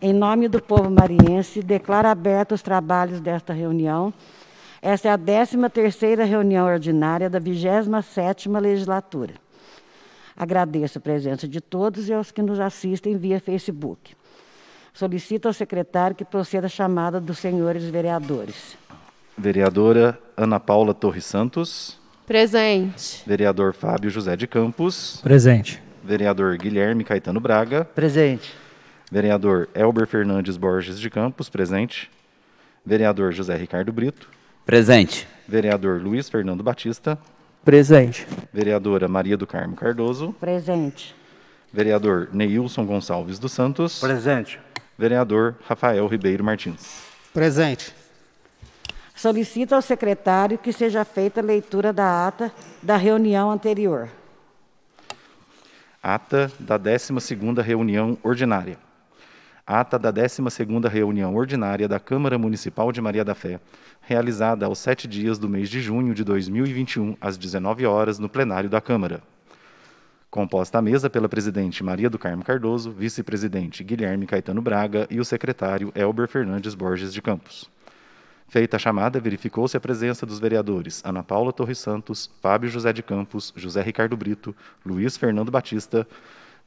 Em nome do povo mariense, declaro aberto os trabalhos desta reunião. Esta é a 13ª reunião ordinária da 27ª legislatura. Agradeço a presença de todos e aos que nos assistem via Facebook. Solicito ao secretário que proceda a chamada dos senhores vereadores. Vereadora Ana Paula Torres Santos. Presente. Vereador Fábio José de Campos. Presente. Vereador Guilherme Caetano Braga. Presente. Vereador Elber Fernandes Borges de Campos, presente. Vereador José Ricardo Brito. Presente. Vereador Luiz Fernando Batista. Presente. Vereadora Maria do Carmo Cardoso. Presente. Vereador Neilson Gonçalves dos Santos. Presente. Vereador Rafael Ribeiro Martins. Presente. Solicito ao secretário que seja feita a leitura da ata da reunião anterior. Ata da 12ª reunião ordinária. Ata da 12ª Reunião Ordinária da Câmara Municipal de Maria da Fé, realizada aos sete dias do mês de junho de 2021, às 19 horas, no plenário da Câmara. Composta a mesa pela presidente Maria do Carmo Cardoso, vice-presidente Guilherme Caetano Braga e o secretário Elber Fernandes Borges de Campos. Feita a chamada, verificou-se a presença dos vereadores Ana Paula Torres Santos, Fábio José de Campos, José Ricardo Brito, Luiz Fernando Batista,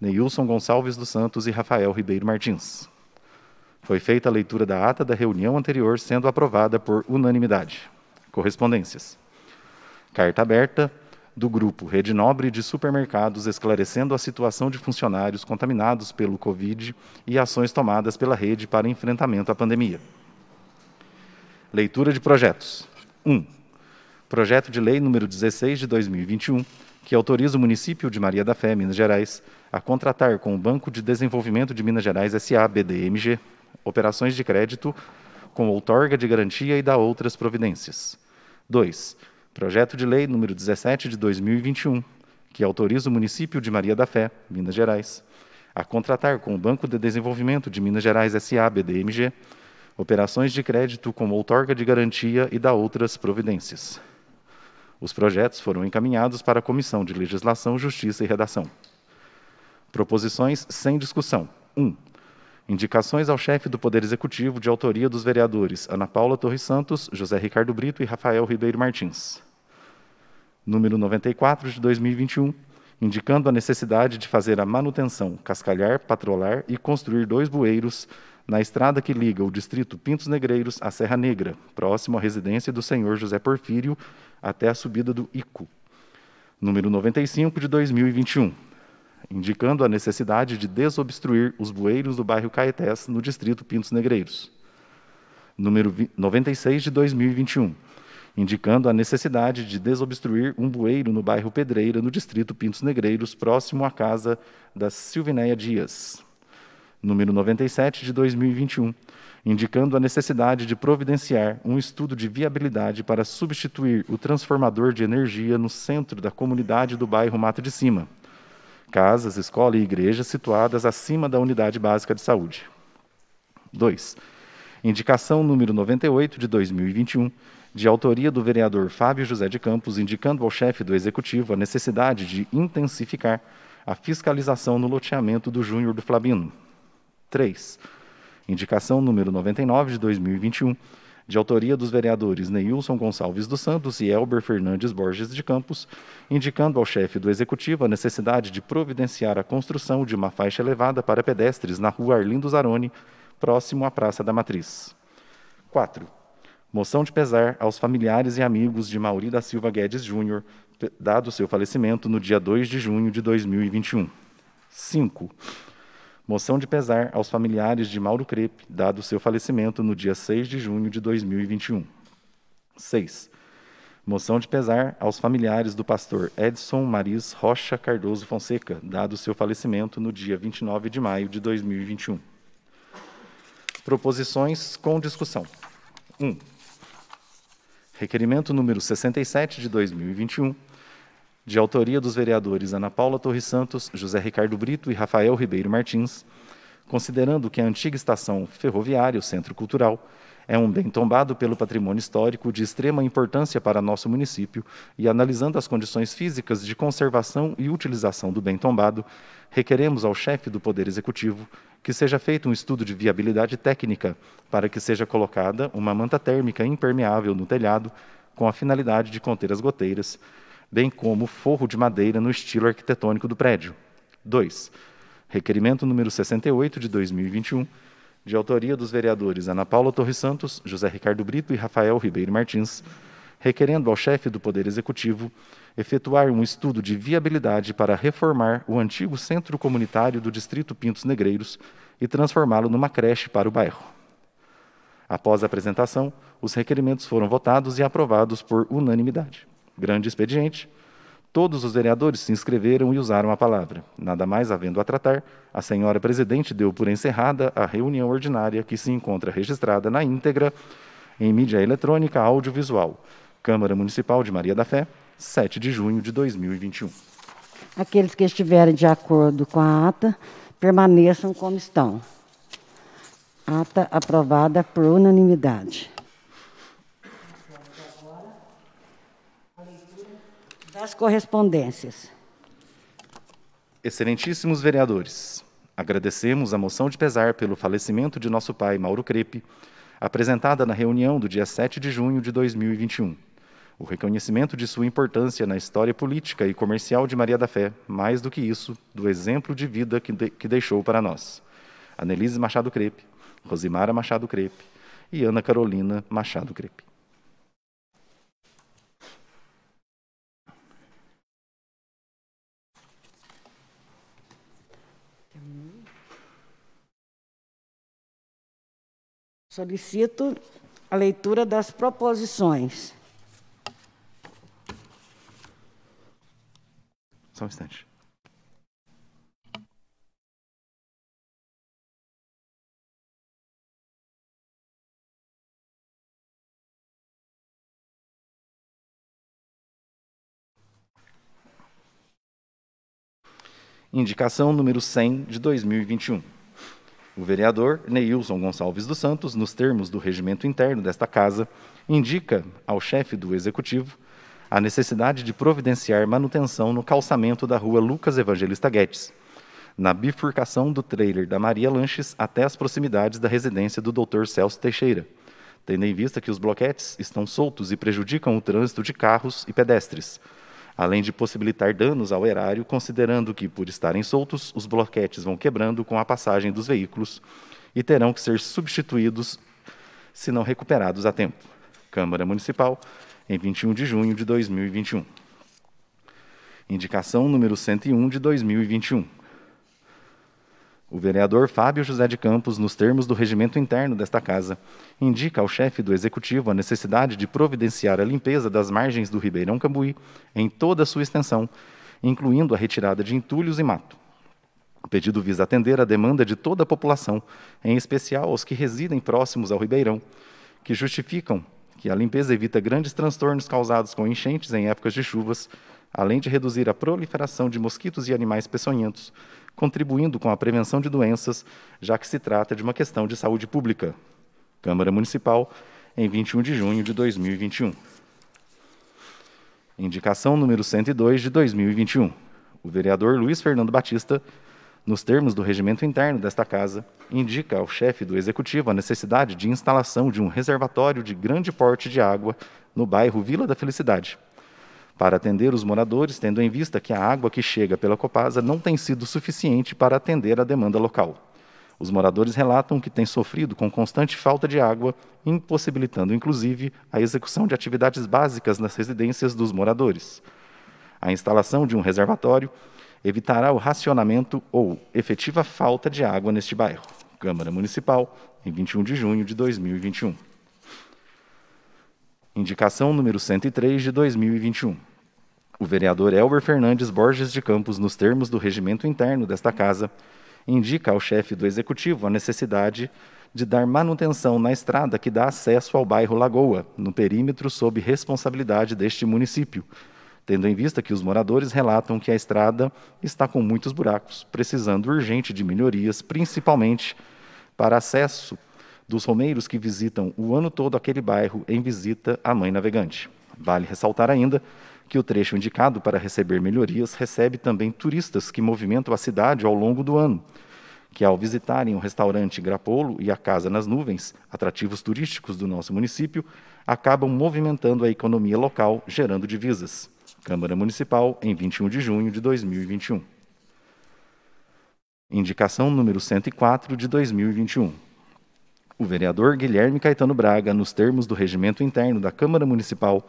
Neilson Gonçalves dos Santos e Rafael Ribeiro Martins. Foi feita a leitura da ata da reunião anterior, sendo aprovada por unanimidade. Correspondências. Carta aberta do grupo Rede Nobre de Supermercados esclarecendo a situação de funcionários contaminados pelo Covid e ações tomadas pela rede para enfrentamento à pandemia. Leitura de projetos. 1. Um, projeto de Lei número 16 de 2021 que autoriza o município de Maria da Fé, Minas Gerais, a contratar com o Banco de Desenvolvimento de Minas Gerais, SA, BDMG, operações de crédito com outorga de garantia e da outras providências. 2. Projeto de Lei número 17 de 2021, que autoriza o município de Maria da Fé, Minas Gerais, a contratar com o Banco de Desenvolvimento de Minas Gerais, SA, BDMG, operações de crédito com outorga de garantia e da outras providências. Os projetos foram encaminhados para a Comissão de Legislação, Justiça e Redação. Proposições sem discussão. 1. Um, indicações ao chefe do Poder Executivo de autoria dos vereadores Ana Paula Torres Santos, José Ricardo Brito e Rafael Ribeiro Martins. Número 94 de 2021, indicando a necessidade de fazer a manutenção, cascalhar, patrolar e construir dois bueiros na estrada que liga o distrito Pintos Negreiros à Serra Negra, próximo à residência do senhor José Porfírio até a subida do ICO, número 95 de 2021, indicando a necessidade de desobstruir os bueiros do bairro Caetés, no distrito Pintos Negreiros. Número 96 de 2021, indicando a necessidade de desobstruir um bueiro no bairro Pedreira, no distrito Pintos Negreiros, próximo à casa da Silvinéia Dias. Número 97 de 2021, indicando a necessidade de providenciar um estudo de viabilidade para substituir o transformador de energia no centro da comunidade do bairro Mato de Cima, casas, escola e igrejas situadas acima da unidade básica de saúde. 2. Indicação número 98 de 2021, de autoria do vereador Fábio José de Campos, indicando ao chefe do executivo a necessidade de intensificar a fiscalização no loteamento do Júnior do Flabino. 3 indicação número 99 de 2021, de autoria dos vereadores Neilson Gonçalves dos Santos e Elber Fernandes Borges de Campos, indicando ao chefe do executivo a necessidade de providenciar a construção de uma faixa elevada para pedestres na rua Arlindo Zaroni, próximo à Praça da Matriz. 4. Moção de pesar aos familiares e amigos de Mauri da Silva Guedes Júnior, dado seu falecimento no dia 2 de junho de 2021. 5 moção de pesar aos familiares de Mauro Crepe, dado seu falecimento no dia 6 de junho de 2021. 6. Moção de pesar aos familiares do pastor Edson Maris Rocha Cardoso Fonseca, dado seu falecimento no dia 29 de maio de 2021. Proposições com discussão. 1. Um, requerimento número 67 de 2021 de autoria dos vereadores Ana Paula Torres Santos, José Ricardo Brito e Rafael Ribeiro Martins, considerando que a antiga estação ferroviária, o Centro Cultural, é um bem tombado pelo patrimônio histórico de extrema importância para nosso município e analisando as condições físicas de conservação e utilização do bem tombado, requeremos ao chefe do Poder Executivo que seja feito um estudo de viabilidade técnica para que seja colocada uma manta térmica impermeável no telhado com a finalidade de conter as goteiras bem como forro de madeira no estilo arquitetônico do prédio. 2. Requerimento número 68 de 2021, de autoria dos vereadores Ana Paula Torres Santos, José Ricardo Brito e Rafael Ribeiro Martins, requerendo ao chefe do Poder Executivo efetuar um estudo de viabilidade para reformar o antigo centro comunitário do distrito Pintos Negreiros e transformá-lo numa creche para o bairro. Após a apresentação, os requerimentos foram votados e aprovados por unanimidade. Grande expediente. Todos os vereadores se inscreveram e usaram a palavra. Nada mais havendo a tratar, a senhora presidente deu por encerrada a reunião ordinária que se encontra registrada na íntegra em mídia eletrônica audiovisual. Câmara Municipal de Maria da Fé, 7 de junho de 2021. Aqueles que estiverem de acordo com a ata, permaneçam como estão. Ata aprovada por unanimidade. das correspondências. Excelentíssimos vereadores, agradecemos a moção de pesar pelo falecimento de nosso pai Mauro Crepe, apresentada na reunião do dia 7 de junho de 2021. O reconhecimento de sua importância na história política e comercial de Maria da Fé, mais do que isso, do exemplo de vida que, de, que deixou para nós. Anelise Machado Crepe, Rosimara Machado Crepe e Ana Carolina Machado Crepe. Solicito a leitura das proposições. Só um instante. Indicação número 100 de 2021. O vereador Neilson Gonçalves dos Santos, nos termos do regimento interno desta Casa, indica ao chefe do Executivo a necessidade de providenciar manutenção no calçamento da rua Lucas Evangelista Guedes, na bifurcação do trailer da Maria Lanches até as proximidades da residência do Dr. Celso Teixeira, tendo em vista que os bloquetes estão soltos e prejudicam o trânsito de carros e pedestres além de possibilitar danos ao erário, considerando que, por estarem soltos, os bloquetes vão quebrando com a passagem dos veículos e terão que ser substituídos se não recuperados a tempo. Câmara Municipal, em 21 de junho de 2021. Indicação número 101 de 2021 o vereador Fábio José de Campos, nos termos do regimento interno desta Casa, indica ao chefe do Executivo a necessidade de providenciar a limpeza das margens do Ribeirão Cambuí em toda a sua extensão, incluindo a retirada de entulhos e mato. O pedido visa atender à demanda de toda a população, em especial aos que residem próximos ao Ribeirão, que justificam que a limpeza evita grandes transtornos causados com enchentes em épocas de chuvas, além de reduzir a proliferação de mosquitos e animais peçonhentos, contribuindo com a prevenção de doenças, já que se trata de uma questão de saúde pública. Câmara Municipal, em 21 de junho de 2021. Indicação número 102 de 2021. O vereador Luiz Fernando Batista, nos termos do regimento interno desta casa, indica ao chefe do executivo a necessidade de instalação de um reservatório de grande porte de água no bairro Vila da Felicidade, para atender os moradores, tendo em vista que a água que chega pela Copasa não tem sido suficiente para atender a demanda local. Os moradores relatam que têm sofrido com constante falta de água, impossibilitando inclusive a execução de atividades básicas nas residências dos moradores. A instalação de um reservatório evitará o racionamento ou efetiva falta de água neste bairro. Câmara Municipal, em 21 de junho de 2021. Indicação número 103 de 2021. O vereador Elber Fernandes Borges de Campos, nos termos do regimento interno desta Casa, indica ao chefe do Executivo a necessidade de dar manutenção na estrada que dá acesso ao bairro Lagoa, no perímetro sob responsabilidade deste município, tendo em vista que os moradores relatam que a estrada está com muitos buracos, precisando urgente de melhorias, principalmente para acesso dos romeiros que visitam o ano todo aquele bairro em visita à Mãe Navegante. Vale ressaltar ainda que o trecho indicado para receber melhorias recebe também turistas que movimentam a cidade ao longo do ano, que ao visitarem o restaurante Grapolo e a Casa nas Nuvens, atrativos turísticos do nosso município, acabam movimentando a economia local, gerando divisas. Câmara Municipal, em 21 de junho de 2021. Indicação número 104 de 2021. O vereador Guilherme Caetano Braga, nos termos do regimento interno da Câmara Municipal,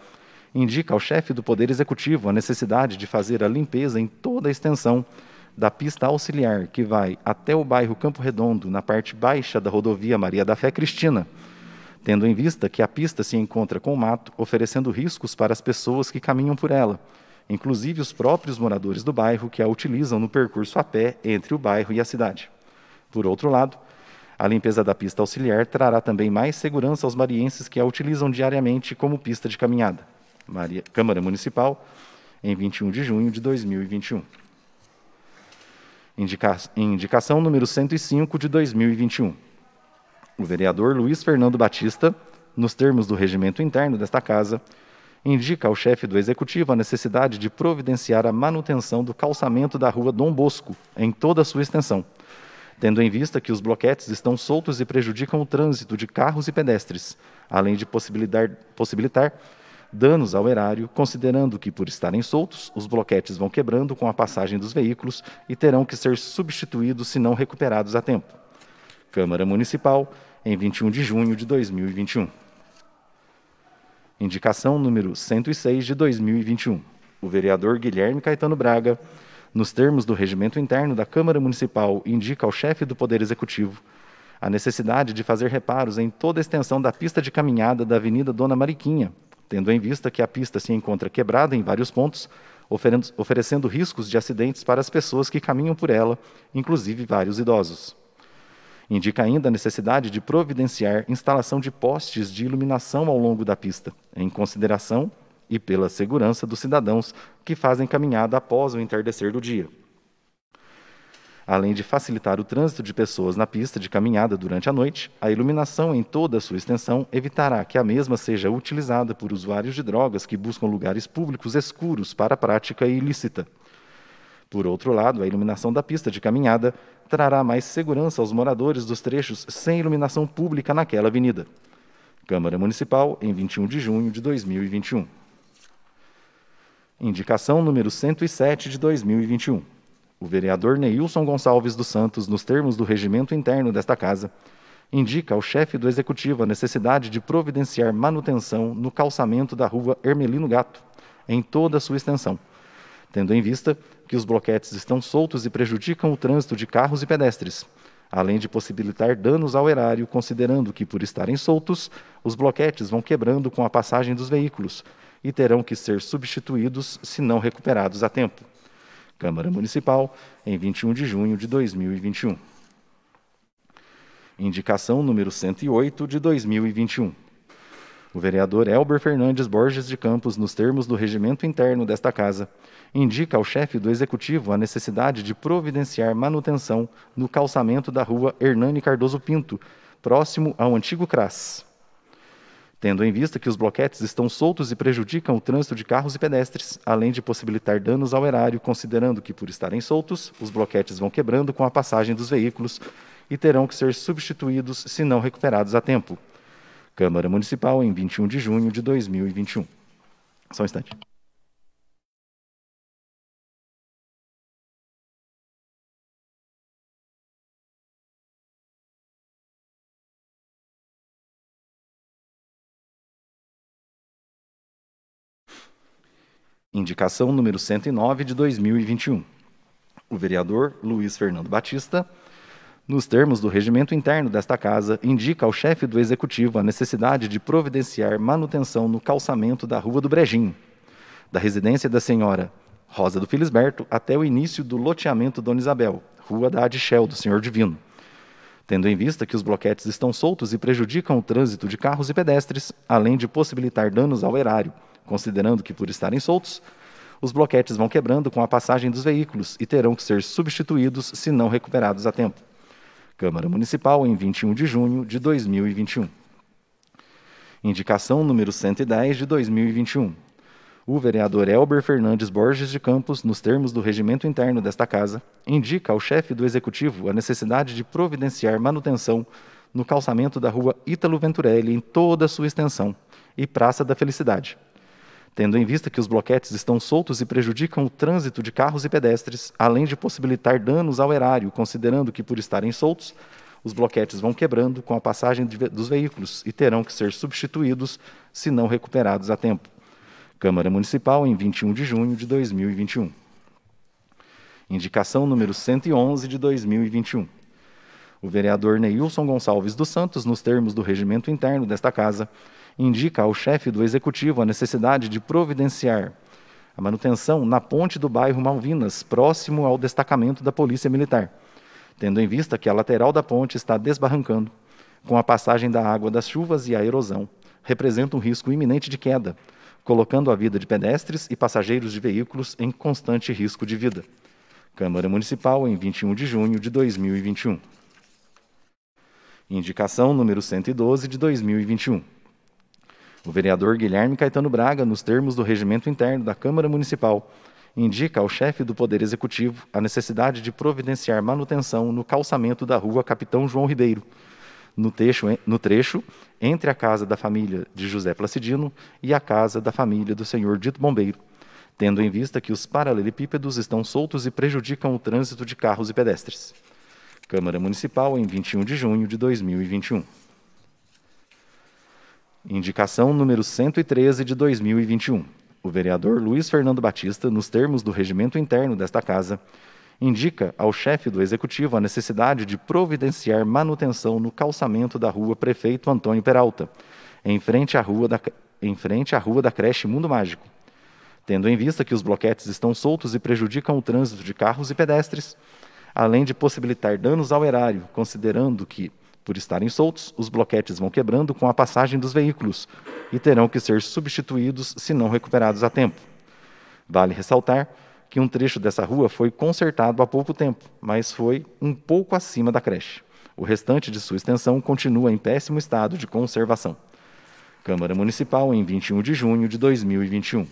indica ao chefe do Poder Executivo a necessidade de fazer a limpeza em toda a extensão da pista auxiliar que vai até o bairro Campo Redondo, na parte baixa da rodovia Maria da Fé Cristina, tendo em vista que a pista se encontra com mato, oferecendo riscos para as pessoas que caminham por ela, inclusive os próprios moradores do bairro que a utilizam no percurso a pé entre o bairro e a cidade. Por outro lado, a limpeza da pista auxiliar trará também mais segurança aos marienses que a utilizam diariamente como pista de caminhada. Maria, Câmara Municipal, em 21 de junho de 2021. Indica, indicação número 105 de 2021. O vereador Luiz Fernando Batista, nos termos do regimento interno desta Casa, indica ao chefe do Executivo a necessidade de providenciar a manutenção do calçamento da rua Dom Bosco, em toda a sua extensão, tendo em vista que os bloquetes estão soltos e prejudicam o trânsito de carros e pedestres, além de possibilitar, possibilitar danos ao erário, considerando que, por estarem soltos, os bloquetes vão quebrando com a passagem dos veículos e terão que ser substituídos se não recuperados a tempo. Câmara Municipal, em 21 de junho de 2021. Indicação número 106 de 2021. O vereador Guilherme Caetano Braga nos termos do regimento interno da Câmara Municipal, indica ao chefe do Poder Executivo a necessidade de fazer reparos em toda a extensão da pista de caminhada da Avenida Dona Mariquinha, tendo em vista que a pista se encontra quebrada em vários pontos, oferecendo riscos de acidentes para as pessoas que caminham por ela, inclusive vários idosos. Indica ainda a necessidade de providenciar instalação de postes de iluminação ao longo da pista, em consideração e pela segurança dos cidadãos que fazem caminhada após o entardecer do dia. Além de facilitar o trânsito de pessoas na pista de caminhada durante a noite, a iluminação em toda a sua extensão evitará que a mesma seja utilizada por usuários de drogas que buscam lugares públicos escuros para a prática ilícita. Por outro lado, a iluminação da pista de caminhada trará mais segurança aos moradores dos trechos sem iluminação pública naquela avenida. Câmara Municipal, em 21 de junho de 2021. Indicação número 107 de 2021. O vereador Neilson Gonçalves dos Santos, nos termos do regimento interno desta Casa, indica ao chefe do Executivo a necessidade de providenciar manutenção no calçamento da rua Hermelino Gato, em toda a sua extensão, tendo em vista que os bloquetes estão soltos e prejudicam o trânsito de carros e pedestres, além de possibilitar danos ao erário, considerando que, por estarem soltos, os bloquetes vão quebrando com a passagem dos veículos, e terão que ser substituídos se não recuperados a tempo. Câmara Municipal, em 21 de junho de 2021. Indicação número 108 de 2021. O vereador Elber Fernandes Borges de Campos, nos termos do regimento interno desta Casa, indica ao chefe do Executivo a necessidade de providenciar manutenção no calçamento da rua Hernani Cardoso Pinto, próximo ao antigo CRAS tendo em vista que os bloquetes estão soltos e prejudicam o trânsito de carros e pedestres, além de possibilitar danos ao erário, considerando que, por estarem soltos, os bloquetes vão quebrando com a passagem dos veículos e terão que ser substituídos se não recuperados a tempo. Câmara Municipal, em 21 de junho de 2021. Só um instante. Indicação número 109 de 2021. O vereador Luiz Fernando Batista, nos termos do regimento interno desta Casa, indica ao chefe do Executivo a necessidade de providenciar manutenção no calçamento da Rua do Brejinho, da residência da senhora Rosa do Felisberto até o início do loteamento Dona Isabel, Rua da Adichel do Senhor Divino. Tendo em vista que os bloquetes estão soltos e prejudicam o trânsito de carros e pedestres, além de possibilitar danos ao erário considerando que, por estarem soltos, os bloquetes vão quebrando com a passagem dos veículos e terão que ser substituídos se não recuperados a tempo. Câmara Municipal, em 21 de junho de 2021. Indicação número 110 de 2021. O vereador Elber Fernandes Borges de Campos, nos termos do regimento interno desta Casa, indica ao chefe do Executivo a necessidade de providenciar manutenção no calçamento da rua Ítalo Venturelli em toda a sua extensão e Praça da Felicidade, tendo em vista que os bloquetes estão soltos e prejudicam o trânsito de carros e pedestres, além de possibilitar danos ao erário, considerando que, por estarem soltos, os bloquetes vão quebrando com a passagem de, dos veículos e terão que ser substituídos se não recuperados a tempo. Câmara Municipal, em 21 de junho de 2021. Indicação número 111 de 2021. O vereador Neilson Gonçalves dos Santos, nos termos do regimento interno desta Casa, indica ao chefe do executivo a necessidade de providenciar a manutenção na ponte do bairro Malvinas, próximo ao destacamento da Polícia Militar, tendo em vista que a lateral da ponte está desbarrancando, com a passagem da água das chuvas e a erosão, representa um risco iminente de queda, colocando a vida de pedestres e passageiros de veículos em constante risco de vida. Câmara Municipal, em 21 de junho de 2021. Indicação número 112 de 2021. O vereador Guilherme Caetano Braga, nos termos do regimento interno da Câmara Municipal, indica ao chefe do Poder Executivo a necessidade de providenciar manutenção no calçamento da rua Capitão João Ribeiro, no trecho, no trecho, entre a casa da família de José Placidino e a casa da família do senhor Dito Bombeiro, tendo em vista que os paralelepípedos estão soltos e prejudicam o trânsito de carros e pedestres. Câmara Municipal, em 21 de junho de 2021. Indicação número 113 de 2021. O vereador Luiz Fernando Batista, nos termos do regimento interno desta Casa, indica ao chefe do Executivo a necessidade de providenciar manutenção no calçamento da rua Prefeito Antônio Peralta, em frente à rua da, em frente à rua da creche Mundo Mágico. Tendo em vista que os bloquetes estão soltos e prejudicam o trânsito de carros e pedestres, além de possibilitar danos ao erário, considerando que por estarem soltos, os bloquetes vão quebrando com a passagem dos veículos e terão que ser substituídos se não recuperados a tempo. Vale ressaltar que um trecho dessa rua foi consertado há pouco tempo, mas foi um pouco acima da creche. O restante de sua extensão continua em péssimo estado de conservação. Câmara Municipal, em 21 de junho de 2021.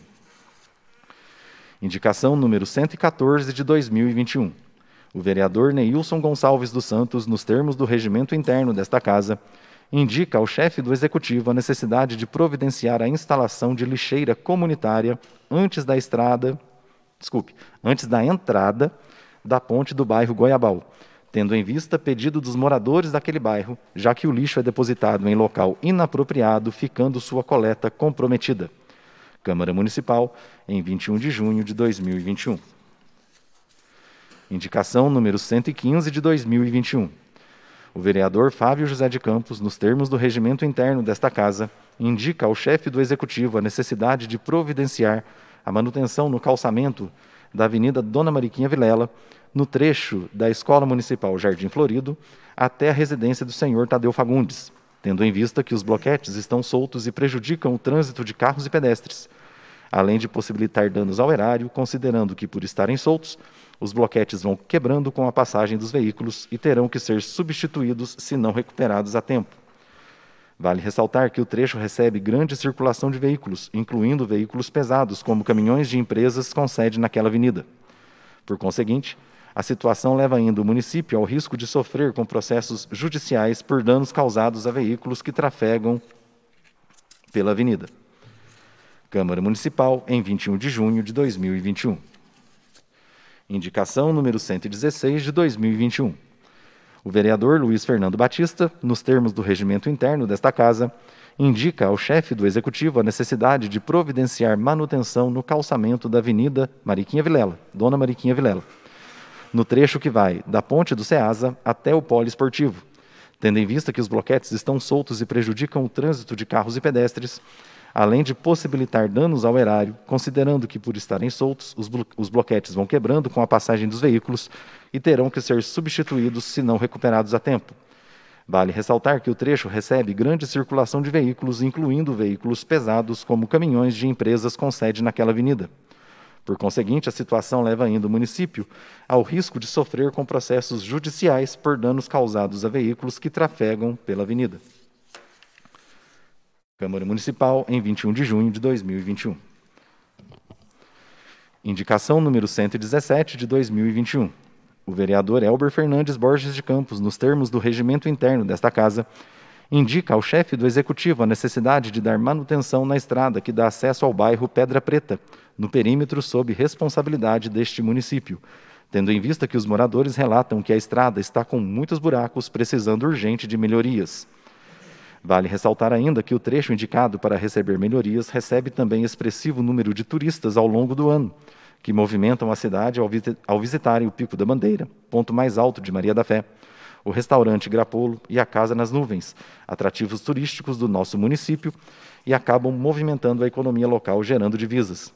Indicação número 114 de 2021 o vereador Neilson Gonçalves dos Santos, nos termos do regimento interno desta Casa, indica ao chefe do Executivo a necessidade de providenciar a instalação de lixeira comunitária antes da estrada, desculpe, antes da entrada da ponte do bairro Goiabal, tendo em vista pedido dos moradores daquele bairro, já que o lixo é depositado em local inapropriado, ficando sua coleta comprometida. Câmara Municipal, em 21 de junho de 2021 indicação número 115 de 2021. O vereador Fábio José de Campos, nos termos do regimento interno desta Casa, indica ao chefe do Executivo a necessidade de providenciar a manutenção no calçamento da Avenida Dona Mariquinha Vilela, no trecho da Escola Municipal Jardim Florido até a residência do senhor Tadeu Fagundes, tendo em vista que os bloquetes estão soltos e prejudicam o trânsito de carros e pedestres, além de possibilitar danos ao erário, considerando que, por estarem soltos, os bloquetes vão quebrando com a passagem dos veículos e terão que ser substituídos se não recuperados a tempo. Vale ressaltar que o trecho recebe grande circulação de veículos, incluindo veículos pesados, como caminhões de empresas com sede naquela avenida. Por conseguinte, a situação leva ainda o município ao risco de sofrer com processos judiciais por danos causados a veículos que trafegam pela avenida. Câmara Municipal, em 21 de junho de 2021 indicação número 116 de 2021. O vereador Luiz Fernando Batista, nos termos do regimento interno desta Casa, indica ao chefe do Executivo a necessidade de providenciar manutenção no calçamento da Avenida Mariquinha Vilela, Dona Mariquinha Vilela, no trecho que vai da Ponte do Ceasa até o Polo Esportivo, tendo em vista que os bloquetes estão soltos e prejudicam o trânsito de carros e pedestres, além de possibilitar danos ao erário, considerando que, por estarem soltos, os, blo os bloquetes vão quebrando com a passagem dos veículos e terão que ser substituídos se não recuperados a tempo. Vale ressaltar que o trecho recebe grande circulação de veículos, incluindo veículos pesados, como caminhões de empresas com sede naquela avenida. Por conseguinte, a situação leva ainda o município ao risco de sofrer com processos judiciais por danos causados a veículos que trafegam pela avenida. Câmara Municipal, em 21 de junho de 2021. Indicação número 117 de 2021. O vereador Elber Fernandes Borges de Campos, nos termos do regimento interno desta Casa, indica ao chefe do Executivo a necessidade de dar manutenção na estrada que dá acesso ao bairro Pedra Preta, no perímetro sob responsabilidade deste município, tendo em vista que os moradores relatam que a estrada está com muitos buracos, precisando urgente de melhorias. Vale ressaltar ainda que o trecho indicado para receber melhorias recebe também expressivo número de turistas ao longo do ano, que movimentam a cidade ao visitarem o Pico da Bandeira, ponto mais alto de Maria da Fé, o restaurante Grapolo e a Casa nas Nuvens, atrativos turísticos do nosso município, e acabam movimentando a economia local, gerando divisas.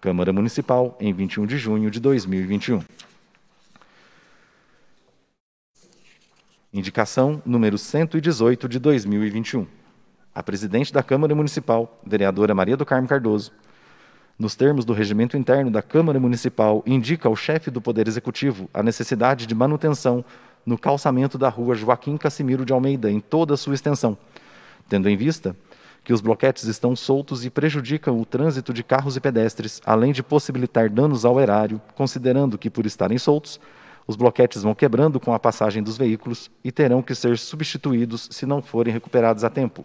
Câmara Municipal, em 21 de junho de 2021. Indicação número 118 de 2021. A presidente da Câmara Municipal, vereadora Maria do Carmo Cardoso, nos termos do regimento interno da Câmara Municipal, indica ao chefe do Poder Executivo a necessidade de manutenção no calçamento da rua Joaquim Casimiro de Almeida, em toda a sua extensão, tendo em vista que os bloquetes estão soltos e prejudicam o trânsito de carros e pedestres, além de possibilitar danos ao erário, considerando que, por estarem soltos, os bloquetes vão quebrando com a passagem dos veículos e terão que ser substituídos se não forem recuperados a tempo.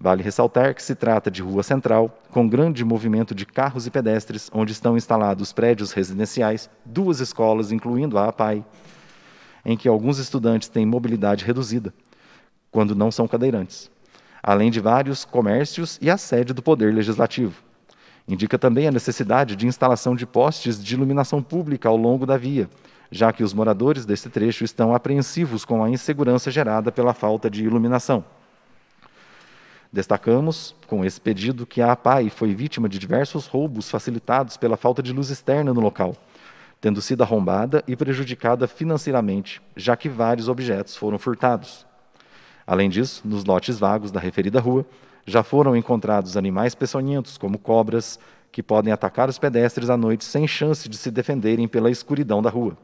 Vale ressaltar que se trata de rua central, com grande movimento de carros e pedestres, onde estão instalados prédios residenciais, duas escolas, incluindo a APAI, em que alguns estudantes têm mobilidade reduzida, quando não são cadeirantes, além de vários comércios e a sede do Poder Legislativo. Indica também a necessidade de instalação de postes de iluminação pública ao longo da via, já que os moradores deste trecho estão apreensivos com a insegurança gerada pela falta de iluminação. Destacamos, com esse pedido, que a APAI foi vítima de diversos roubos facilitados pela falta de luz externa no local, tendo sido arrombada e prejudicada financeiramente, já que vários objetos foram furtados. Além disso, nos lotes vagos da referida rua, já foram encontrados animais peçonhentos, como cobras, que podem atacar os pedestres à noite sem chance de se defenderem pela escuridão da rua.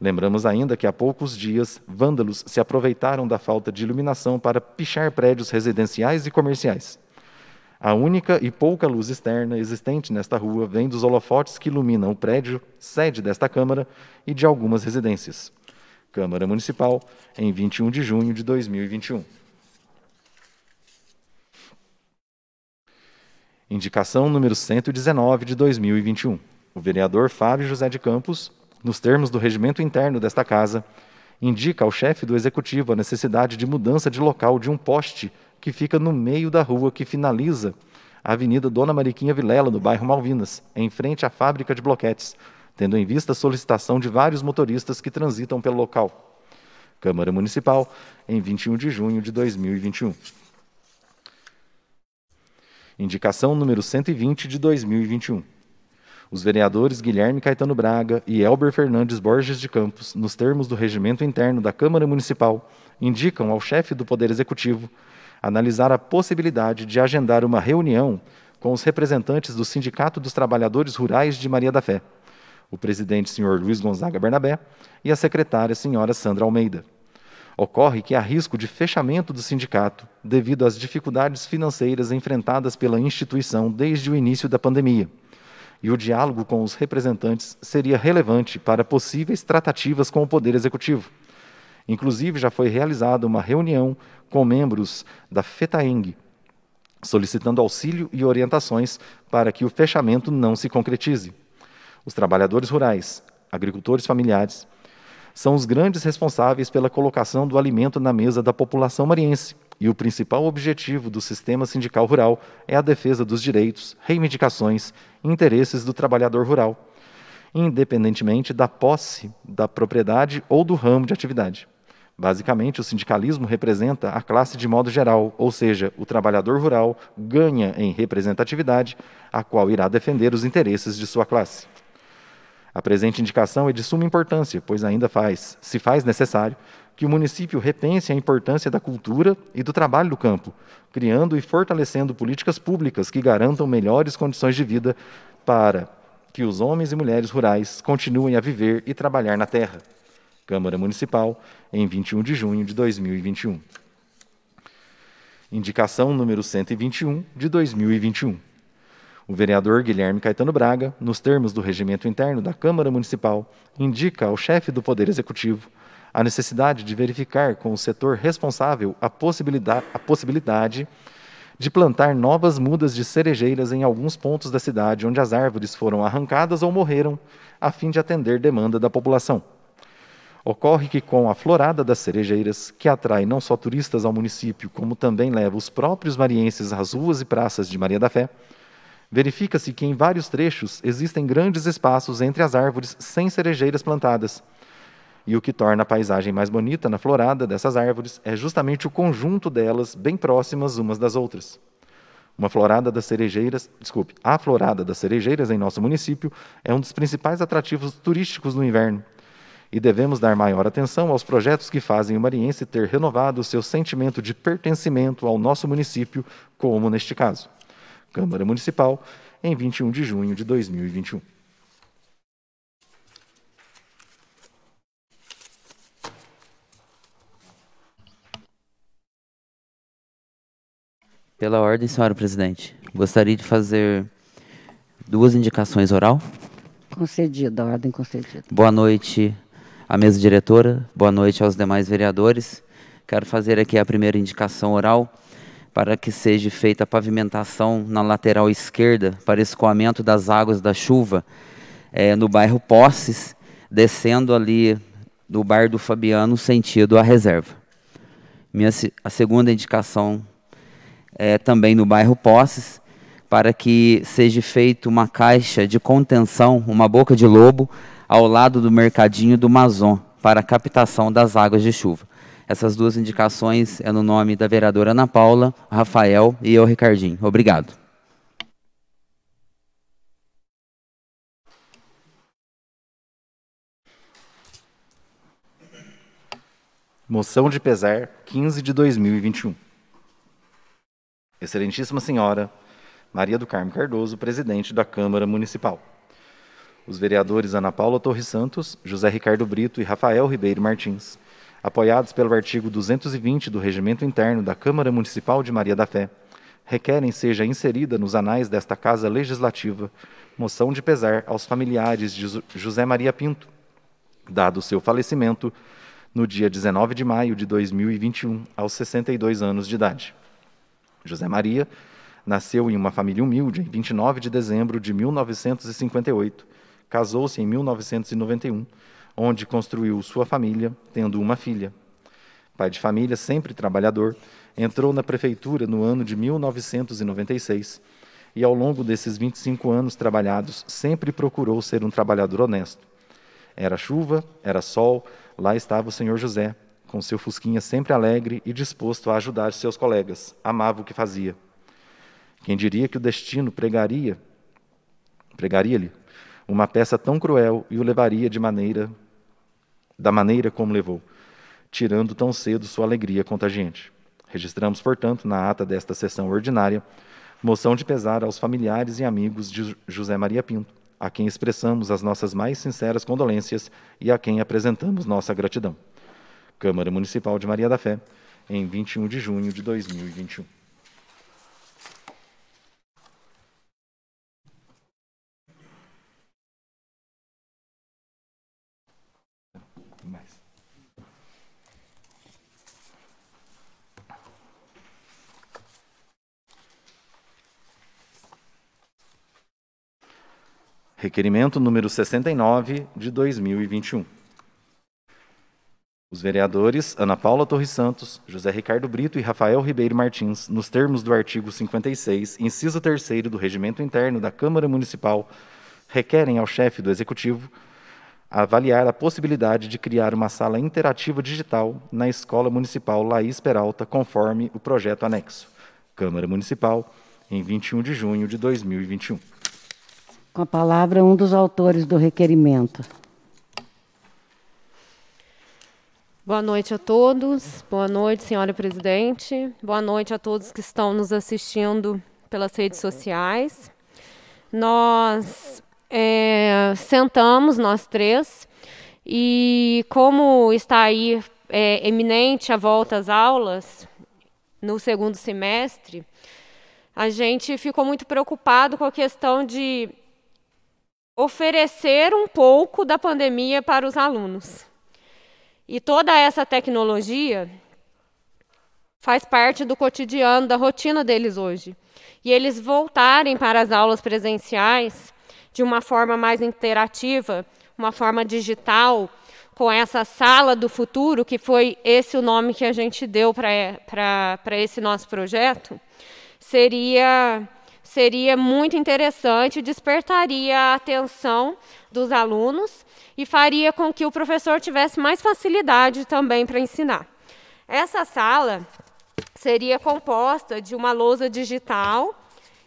Lembramos ainda que há poucos dias, vândalos se aproveitaram da falta de iluminação para pichar prédios residenciais e comerciais. A única e pouca luz externa existente nesta rua vem dos holofotes que iluminam o prédio, sede desta Câmara e de algumas residências. Câmara Municipal, em 21 de junho de 2021. Indicação número 119 de 2021. O vereador Fábio José de Campos, nos termos do regimento interno desta Casa, indica ao chefe do Executivo a necessidade de mudança de local de um poste que fica no meio da rua que finaliza a Avenida Dona Mariquinha Vilela, no bairro Malvinas, em frente à fábrica de bloquetes, tendo em vista a solicitação de vários motoristas que transitam pelo local. Câmara Municipal, em 21 de junho de 2021. Indicação número 120 de 2021 os vereadores Guilherme Caetano Braga e Elber Fernandes Borges de Campos, nos termos do regimento interno da Câmara Municipal, indicam ao chefe do Poder Executivo analisar a possibilidade de agendar uma reunião com os representantes do Sindicato dos Trabalhadores Rurais de Maria da Fé, o presidente senhor Luiz Gonzaga Bernabé e a secretária senhora Sandra Almeida. Ocorre que há risco de fechamento do sindicato devido às dificuldades financeiras enfrentadas pela instituição desde o início da pandemia e o diálogo com os representantes seria relevante para possíveis tratativas com o Poder Executivo. Inclusive, já foi realizada uma reunião com membros da FETAENG, solicitando auxílio e orientações para que o fechamento não se concretize. Os trabalhadores rurais, agricultores familiares, são os grandes responsáveis pela colocação do alimento na mesa da população mariense e o principal objetivo do sistema sindical rural é a defesa dos direitos, reivindicações e interesses do trabalhador rural, independentemente da posse da propriedade ou do ramo de atividade. Basicamente, o sindicalismo representa a classe de modo geral, ou seja, o trabalhador rural ganha em representatividade, a qual irá defender os interesses de sua classe. A presente indicação é de suma importância, pois ainda faz, se faz necessário, que o município repense a importância da cultura e do trabalho do campo, criando e fortalecendo políticas públicas que garantam melhores condições de vida para que os homens e mulheres rurais continuem a viver e trabalhar na terra. Câmara Municipal, em 21 de junho de 2021. Indicação número 121 de 2021. O vereador Guilherme Caetano Braga, nos termos do regimento interno da Câmara Municipal, indica ao chefe do Poder Executivo a necessidade de verificar com o setor responsável a possibilidade, a possibilidade de plantar novas mudas de cerejeiras em alguns pontos da cidade onde as árvores foram arrancadas ou morreram, a fim de atender demanda da população. Ocorre que com a florada das cerejeiras, que atrai não só turistas ao município, como também leva os próprios marienses às ruas e praças de Maria da Fé, verifica-se que em vários trechos existem grandes espaços entre as árvores sem cerejeiras plantadas, e o que torna a paisagem mais bonita na florada dessas árvores é justamente o conjunto delas bem próximas umas das outras. Uma florada das cerejeiras, desculpe, a florada das cerejeiras em nosso município é um dos principais atrativos turísticos no inverno. E devemos dar maior atenção aos projetos que fazem o mariense ter renovado o seu sentimento de pertencimento ao nosso município, como neste caso. Câmara Municipal, em 21 de junho de 2021. Pela ordem, senhora presidente. Gostaria de fazer duas indicações oral. Concedida, ordem concedida. Boa noite à mesa diretora, boa noite aos demais vereadores. Quero fazer aqui a primeira indicação oral para que seja feita a pavimentação na lateral esquerda para escoamento das águas da chuva é, no bairro Posses, descendo ali do bairro do Fabiano, sentido à reserva. Minha, a segunda indicação é, também no bairro Posses, para que seja feita uma caixa de contenção, uma boca de lobo, ao lado do mercadinho do Mazon, para a captação das águas de chuva. Essas duas indicações é no nome da vereadora Ana Paula, Rafael e eu, Ricardinho. Obrigado. Moção de pesar 15 de 2021. Excelentíssima Senhora Maria do Carmo Cardoso, presidente da Câmara Municipal. Os vereadores Ana Paula Torres Santos, José Ricardo Brito e Rafael Ribeiro Martins, apoiados pelo artigo 220 do Regimento Interno da Câmara Municipal de Maria da Fé, requerem seja inserida nos anais desta Casa Legislativa moção de pesar aos familiares de José Maria Pinto, dado seu falecimento no dia 19 de maio de 2021, aos 62 anos de idade. José Maria nasceu em uma família humilde em 29 de dezembro de 1958. Casou-se em 1991, onde construiu sua família, tendo uma filha. Pai de família, sempre trabalhador, entrou na prefeitura no ano de 1996 e, ao longo desses 25 anos trabalhados, sempre procurou ser um trabalhador honesto. Era chuva, era sol, lá estava o senhor José, com seu fusquinha sempre alegre e disposto a ajudar seus colegas. Amava o que fazia. Quem diria que o destino pregaria pregaria-lhe uma peça tão cruel e o levaria de maneira da maneira como levou, tirando tão cedo sua alegria contagiante. Registramos, portanto, na ata desta sessão ordinária, moção de pesar aos familiares e amigos de José Maria Pinto, a quem expressamos as nossas mais sinceras condolências e a quem apresentamos nossa gratidão. Câmara Municipal de Maria da Fé, em 21 de junho de 2021. Requerimento número 69 de 2021. Os vereadores Ana Paula Torres Santos, José Ricardo Brito e Rafael Ribeiro Martins, nos termos do artigo 56, inciso 3 do Regimento Interno da Câmara Municipal, requerem ao chefe do Executivo avaliar a possibilidade de criar uma sala interativa digital na Escola Municipal Laís Peralta, conforme o projeto anexo. Câmara Municipal, em 21 de junho de 2021. Com a palavra, um dos autores do requerimento. Boa noite a todos. Boa noite, senhora presidente. Boa noite a todos que estão nos assistindo pelas redes sociais. Nós é, sentamos, nós três, e como está aí é, eminente a volta às aulas no segundo semestre, a gente ficou muito preocupado com a questão de oferecer um pouco da pandemia para os alunos. E toda essa tecnologia faz parte do cotidiano, da rotina deles hoje. E eles voltarem para as aulas presenciais de uma forma mais interativa, uma forma digital, com essa sala do futuro, que foi esse o nome que a gente deu para esse nosso projeto, seria seria muito interessante, despertaria a atenção dos alunos e faria com que o professor tivesse mais facilidade também para ensinar. Essa sala seria composta de uma lousa digital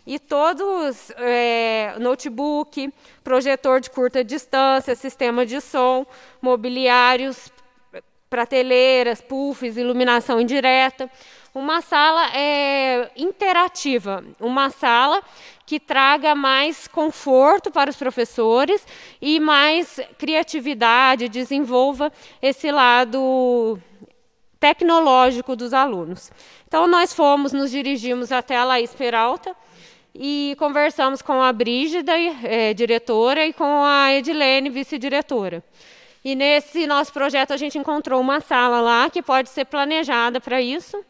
e todos é, notebook, projetor de curta distância, sistema de som, mobiliários, prateleiras, puffs, iluminação indireta, uma sala é, interativa, uma sala que traga mais conforto para os professores e mais criatividade, desenvolva esse lado tecnológico dos alunos. Então, nós fomos, nos dirigimos até a Laís Peralta e conversamos com a Brígida, é, diretora, e com a Edilene, vice-diretora. E nesse nosso projeto a gente encontrou uma sala lá que pode ser planejada para isso.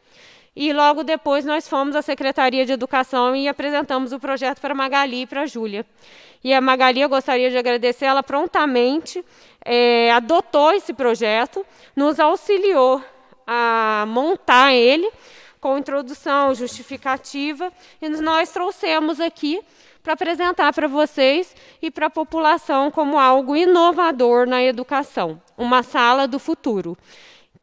E logo depois nós fomos à Secretaria de Educação e apresentamos o projeto para a Magali e para a Júlia. E a Magali, eu gostaria de agradecer, ela prontamente é, adotou esse projeto, nos auxiliou a montar ele com introdução, justificativa, e nós trouxemos aqui para apresentar para vocês e para a população como algo inovador na educação, uma sala do futuro.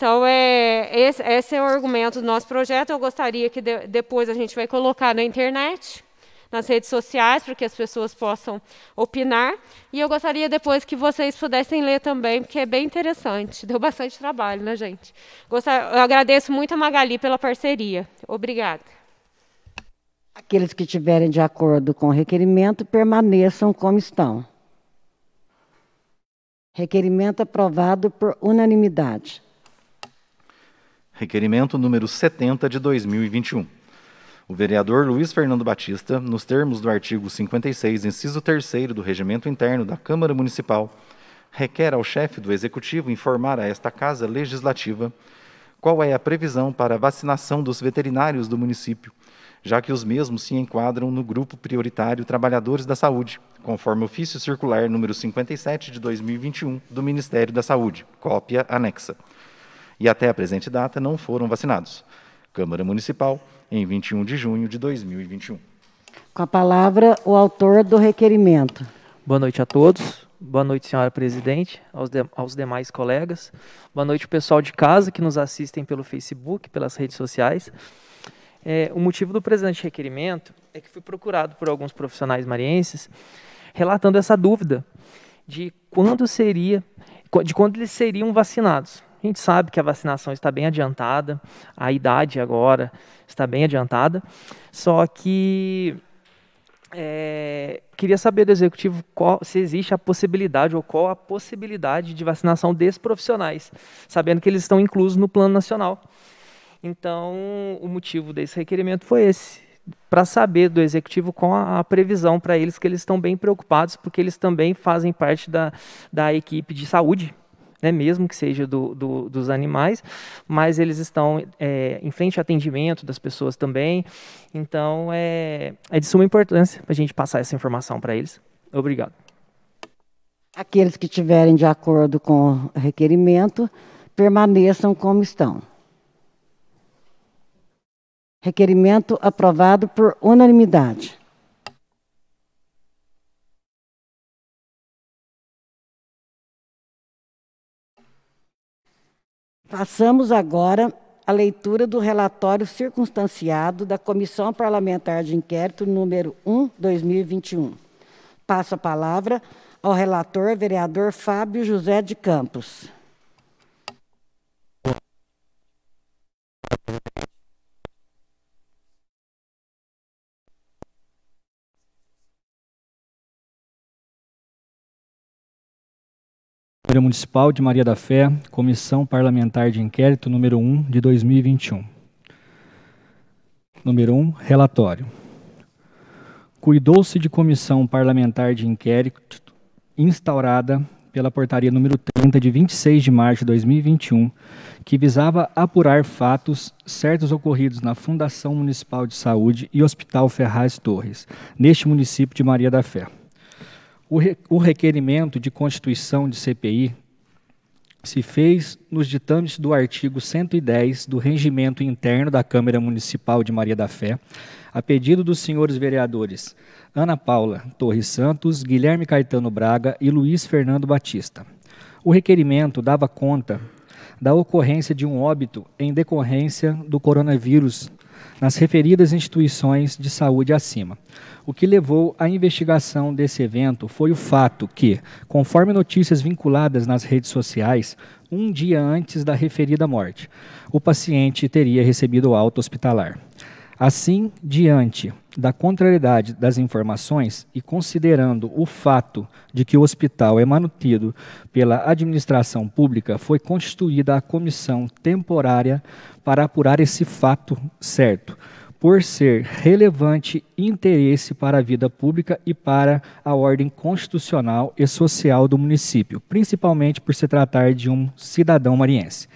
Então, é, esse, esse, é o argumento do nosso projeto. Eu gostaria que de, depois a gente vai colocar na internet, nas redes sociais, para que as pessoas possam opinar. E eu gostaria depois que vocês pudessem ler também, porque é bem interessante. Deu bastante trabalho, né, gente? Gostar, eu agradeço muito a Magali pela parceria. Obrigada. Aqueles que estiverem de acordo com o requerimento permaneçam como estão. Requerimento aprovado por unanimidade requerimento número 70 de 2021. O vereador Luiz Fernando Batista, nos termos do artigo 56, inciso 3 do Regimento Interno da Câmara Municipal, requer ao chefe do Executivo informar a esta Casa Legislativa qual é a previsão para a vacinação dos veterinários do município, já que os mesmos se enquadram no grupo prioritário Trabalhadores da Saúde, conforme ofício circular número 57 de 2021 do Ministério da Saúde, cópia anexa e até a presente data não foram vacinados. Câmara Municipal, em 21 de junho de 2021. Com a palavra, o autor do requerimento. Boa noite a todos. Boa noite, senhora presidente, aos, de, aos, demais colegas. Boa noite, pessoal de casa que nos assistem pelo Facebook, pelas redes sociais. É, o motivo do presente requerimento é que fui procurado por alguns profissionais marienses relatando essa dúvida de quando seria, de quando eles seriam vacinados. A gente sabe que a vacinação está bem adiantada, a idade agora está bem adiantada, só que é, queria saber do executivo qual, se existe a possibilidade ou qual a possibilidade de vacinação desses profissionais, sabendo que eles estão inclusos no Plano Nacional. Então, o motivo desse requerimento foi esse, para saber do executivo qual a, previsão para eles, que eles estão bem preocupados, porque eles também fazem parte da, da equipe de saúde né, mesmo que seja do, do, dos animais, mas eles estão é, em frente ao atendimento das pessoas também. Então, é, é de suma importância a gente passar essa informação para eles. Obrigado. Aqueles que tiverem de acordo com o requerimento, permaneçam como estão. Requerimento aprovado por unanimidade. Passamos agora à leitura do relatório circunstanciado da Comissão Parlamentar de Inquérito número 1/2021. Passo a palavra ao relator, vereador Fábio José de Campos. Câmara Municipal de Maria da Fé, Comissão Parlamentar de Inquérito número 1 de 2021. Número 1, relatório. Cuidou-se de comissão parlamentar de inquérito instaurada pela portaria número 30 de 26 de março de 2021, que visava apurar fatos certos ocorridos na Fundação Municipal de Saúde e Hospital Ferraz Torres, neste município de Maria da Fé. O, requerimento de constituição de CPI se fez nos ditames do artigo 110 do Regimento Interno da Câmara Municipal de Maria da Fé, a pedido dos senhores vereadores Ana Paula Torres Santos, Guilherme Caetano Braga e Luiz Fernando Batista. O requerimento dava conta da ocorrência de um óbito em decorrência do coronavírus nas referidas instituições de saúde acima. O que levou à investigação desse evento foi o fato que, conforme notícias vinculadas nas redes sociais, um dia antes da referida morte, o paciente teria recebido alta hospitalar. Assim, diante da contrariedade das informações e considerando o fato de que o hospital é mantido pela administração pública, foi constituída a comissão temporária para apurar esse fato certo, por ser relevante interesse para a vida pública e para a ordem constitucional e social do município, principalmente por se tratar de um cidadão mariense.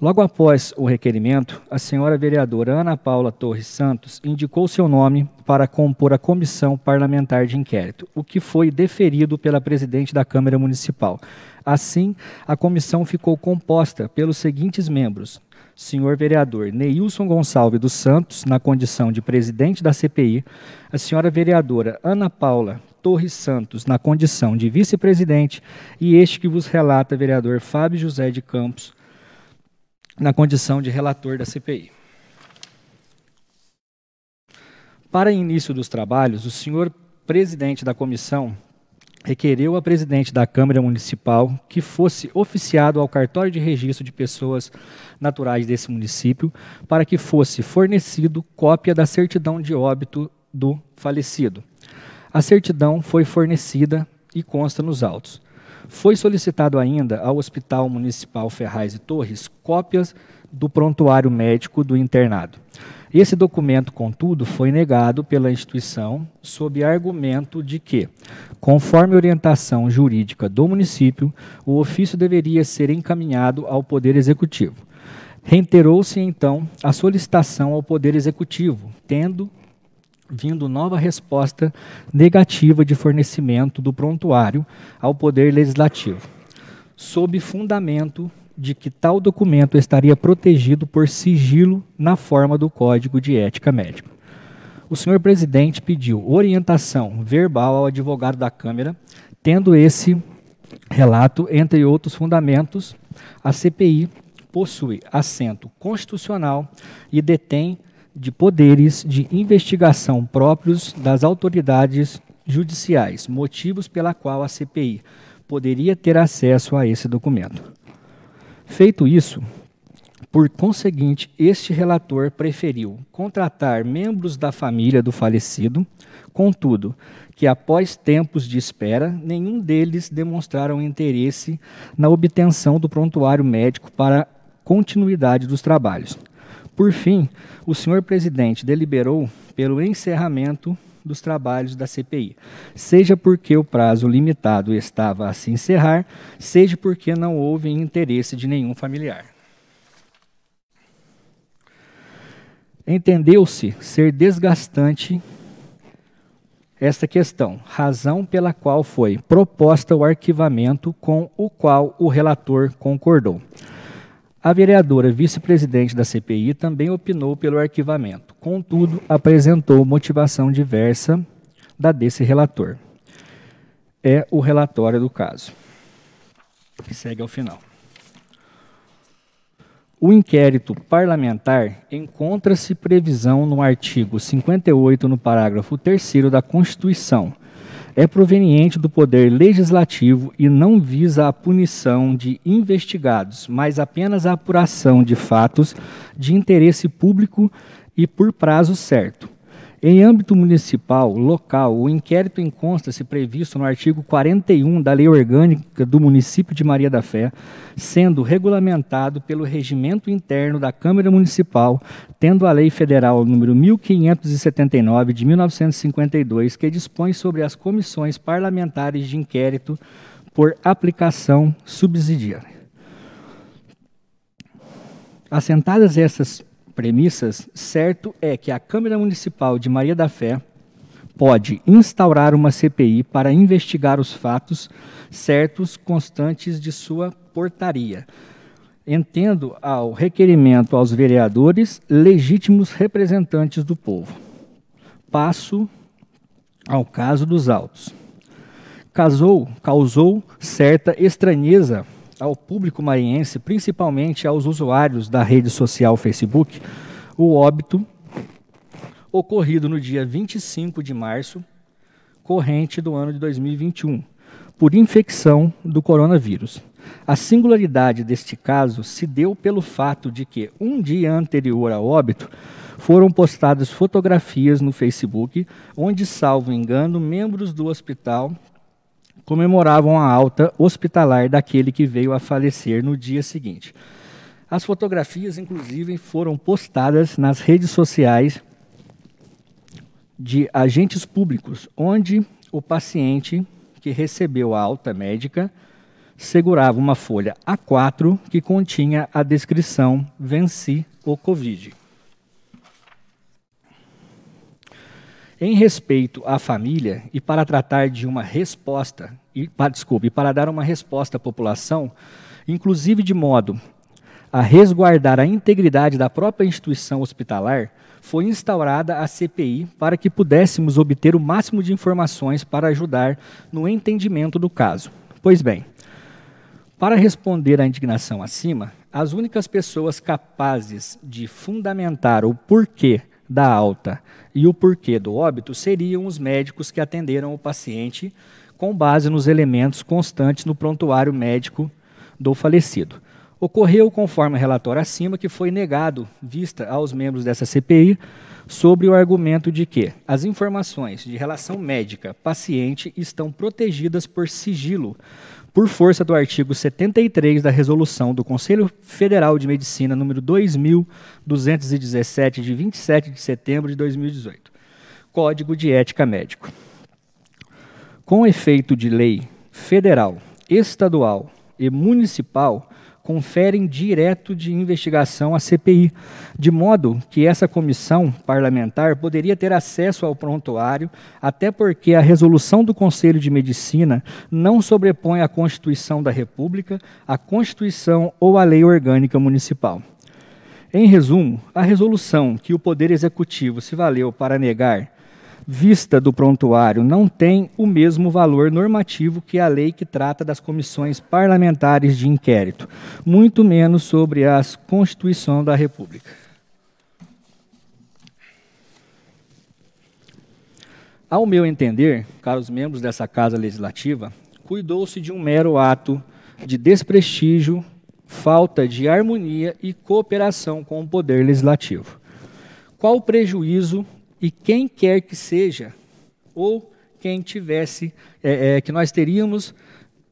Logo após o requerimento, a senhora vereadora Ana Paula Torres Santos indicou seu nome para compor a comissão parlamentar de inquérito, o que foi deferido pela presidente da Câmara Municipal. Assim, a comissão ficou composta pelos seguintes membros: senhor vereador Neilson Gonçalves dos Santos, na condição de presidente da CPI, a senhora vereadora Ana Paula Torres Santos, na condição de vice-presidente, e este que vos relata, vereador Fábio José de Campos, na condição de relator da CPI. Para início dos trabalhos, o senhor presidente da comissão requereu a presidente da Câmara Municipal que fosse oficiado ao cartório de registro de pessoas naturais desse município para que fosse fornecido cópia da certidão de óbito do falecido. A certidão foi fornecida e consta nos autos. Foi solicitado ainda ao Hospital Municipal Ferraz e Torres cópias do prontuário médico do internado. Esse documento, contudo, foi negado pela instituição sob argumento de que, conforme orientação jurídica do município, o ofício deveria ser encaminhado ao Poder Executivo. Reiterou-se então a solicitação ao Poder Executivo, tendo vindo nova resposta negativa de fornecimento do prontuário ao Poder Legislativo, sob fundamento de que tal documento estaria protegido por sigilo na forma do Código de Ética Médica. O senhor presidente pediu orientação verbal ao advogado da Câmara, tendo esse relato, entre outros fundamentos, a CPI possui assento constitucional e detém de poderes de investigação próprios das autoridades judiciais, motivos pela qual a CPI poderia ter acesso a esse documento. Feito isso, por conseguinte, este relator preferiu contratar membros da família do falecido, contudo, que após tempos de espera, nenhum deles demonstraram interesse na obtenção do prontuário médico para continuidade dos trabalhos. Por fim, o senhor presidente deliberou pelo encerramento dos trabalhos da CPI, seja porque o prazo limitado estava a se encerrar, seja porque não houve interesse de nenhum familiar. Entendeu-se ser desgastante esta questão, razão pela qual foi proposta o arquivamento com o qual o relator concordou. A vereadora vice-presidente da CPI também opinou pelo arquivamento, contudo, apresentou motivação diversa da desse relator. É o relatório do caso, que segue ao final. O inquérito parlamentar encontra-se previsão no artigo 58, no parágrafo 3 da Constituição, é proveniente do poder legislativo e não visa a punição de investigados, mas apenas a apuração de fatos de interesse público e por prazo certo. Em âmbito municipal, local, o inquérito encontra consta-se previsto no artigo 41 da Lei Orgânica do Município de Maria da Fé, sendo regulamentado pelo regimento interno da Câmara Municipal, tendo a Lei Federal nº 1579 de 1952, que dispõe sobre as comissões parlamentares de inquérito por aplicação subsidiária. Assentadas essas premissas, certo é que a Câmara Municipal de Maria da Fé pode instaurar uma CPI para investigar os fatos certos constantes de sua portaria, entendo ao requerimento aos vereadores, legítimos representantes do povo. Passo ao caso dos autos. Casou, causou certa estranheza ao público maranhense, principalmente aos usuários da rede social Facebook, o óbito ocorrido no dia 25 de março, corrente do ano de 2021, por infecção do coronavírus. A singularidade deste caso se deu pelo fato de que, um dia anterior ao óbito, foram postadas fotografias no Facebook, onde, salvo engano, membros do hospital comemoravam a alta hospitalar daquele que veio a falecer no dia seguinte. As fotografias, inclusive, foram postadas nas redes sociais de agentes públicos, onde o paciente que recebeu a alta médica segurava uma folha A4 que continha a descrição venci o Covid. Em respeito à família e para tratar de uma resposta, e, para, desculpe, para dar uma resposta à população, inclusive de modo a resguardar a integridade da própria instituição hospitalar, foi instaurada a CPI para que pudéssemos obter o máximo de informações para ajudar no entendimento do caso. Pois bem, para responder à indignação acima, as únicas pessoas capazes de fundamentar o porquê da alta e o porquê do óbito seriam os médicos que atenderam o paciente com base nos elementos constantes no prontuário médico do falecido. Ocorreu, conforme relatório acima, que foi negado vista aos membros dessa CPI sobre o argumento de que as informações de relação médica paciente estão protegidas por sigilo por força do artigo 73 da resolução do Conselho Federal de Medicina número 2217 de 27 de setembro de 2018, Código de Ética Médico. Com efeito de lei federal, estadual e municipal, conferem direto de investigação à CPI, de modo que essa comissão parlamentar poderia ter acesso ao prontuário, até porque a resolução do Conselho de Medicina não sobrepõe a Constituição da República, a Constituição ou a Lei Orgânica Municipal. Em resumo, a resolução que o Poder Executivo se valeu para negar vista do prontuário não tem o mesmo valor normativo que a lei que trata das comissões parlamentares de inquérito, muito menos sobre a Constituição da República. Ao meu entender, caros membros dessa Casa Legislativa, cuidou-se de um mero ato de desprestígio, falta de harmonia e cooperação com o Poder Legislativo. Qual o prejuízo e quem quer que seja, ou quem tivesse, é, é, que nós teríamos,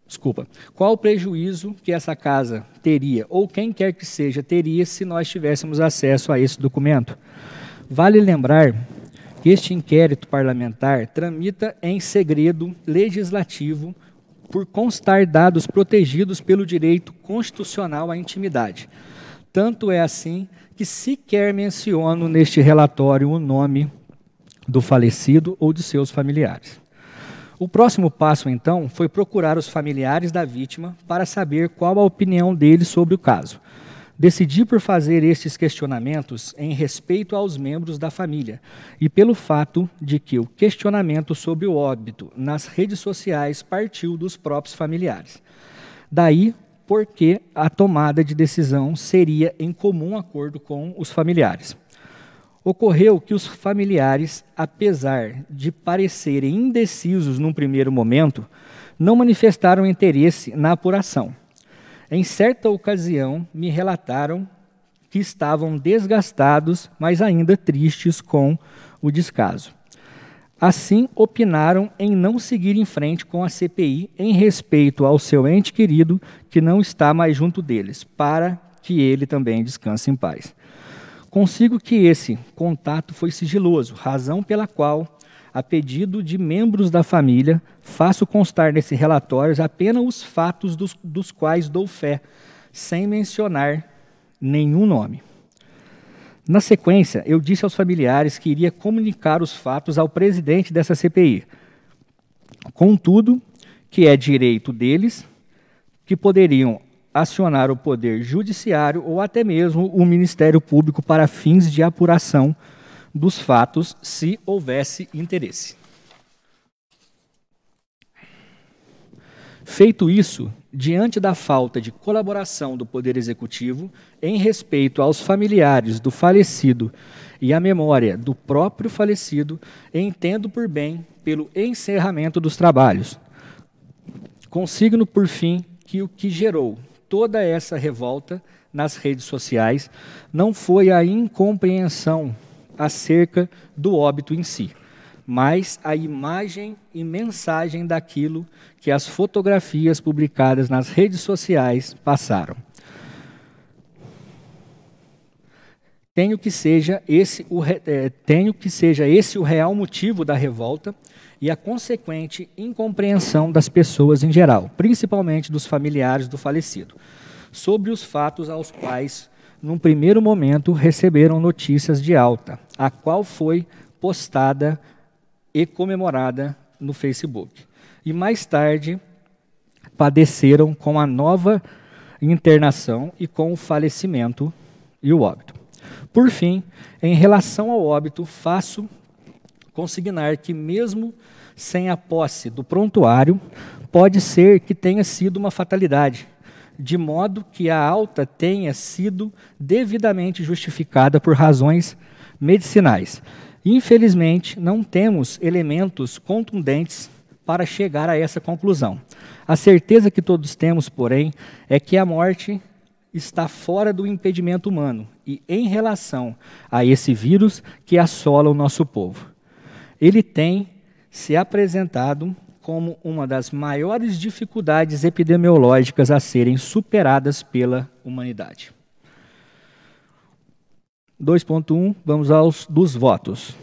desculpa, qual o prejuízo que essa casa teria, ou quem quer que seja, teria se nós tivéssemos acesso a esse documento. Vale lembrar que este inquérito parlamentar tramita em segredo legislativo por constar dados protegidos pelo direito constitucional à intimidade. Tanto é assim que sequer menciono neste relatório o nome do falecido ou de seus familiares. O próximo passo, então, foi procurar os familiares da vítima para saber qual a opinião deles sobre o caso. Decidi por fazer estes questionamentos em respeito aos membros da família e pelo fato de que o questionamento sobre o óbito nas redes sociais partiu dos próprios familiares. Daí porque a tomada de decisão seria em comum acordo com os familiares. Ocorreu que os familiares, apesar de parecerem indecisos num primeiro momento, não manifestaram interesse na apuração. Em certa ocasião, me relataram que estavam desgastados, mas ainda tristes com o descaso. Assim, opinaram em não seguir em frente com a CPI em respeito ao seu ente querido, que não está mais junto deles, para que ele também descanse em paz. Consigo que esse contato foi sigiloso, razão pela qual, a pedido de membros da família, faço constar nesse relatório apenas os fatos dos, dos quais dou fé, sem mencionar nenhum nome. Na sequência, eu disse aos familiares que iria comunicar os fatos ao presidente dessa CPI. Contudo, que é direito deles, que poderiam acionar o Poder Judiciário ou até mesmo o Ministério Público para fins de apuração dos fatos, se houvesse interesse. Feito isso, diante da falta de colaboração do Poder Executivo em respeito aos familiares do falecido e à memória do próprio falecido, entendo por bem pelo encerramento dos trabalhos. Consigno, por fim, que o que gerou toda essa revolta nas redes sociais não foi a incompreensão acerca do óbito em si mas a imagem e mensagem daquilo que as fotografias publicadas nas redes sociais passaram. Tenho que, seja esse o, é, tenho que seja esse o real motivo da revolta e a consequente incompreensão das pessoas em geral, principalmente dos familiares do falecido, sobre os fatos aos quais, num primeiro momento, receberam notícias de alta, a qual foi postada e comemorada no Facebook. E mais tarde padeceram com a nova internação e com o falecimento e o óbito. Por fim, em relação ao óbito, faço consignar que, mesmo sem a posse do prontuário, pode ser que tenha sido uma fatalidade, de modo que a alta tenha sido devidamente justificada por razões medicinais. Infelizmente, não temos elementos contundentes para chegar a essa conclusão. A certeza que todos temos, porém, é que a morte está fora do impedimento humano e em relação a esse vírus que assola o nosso povo. Ele tem se apresentado como uma das maiores dificuldades epidemiológicas a serem superadas pela humanidade. 2.1, vamos aos dos votos.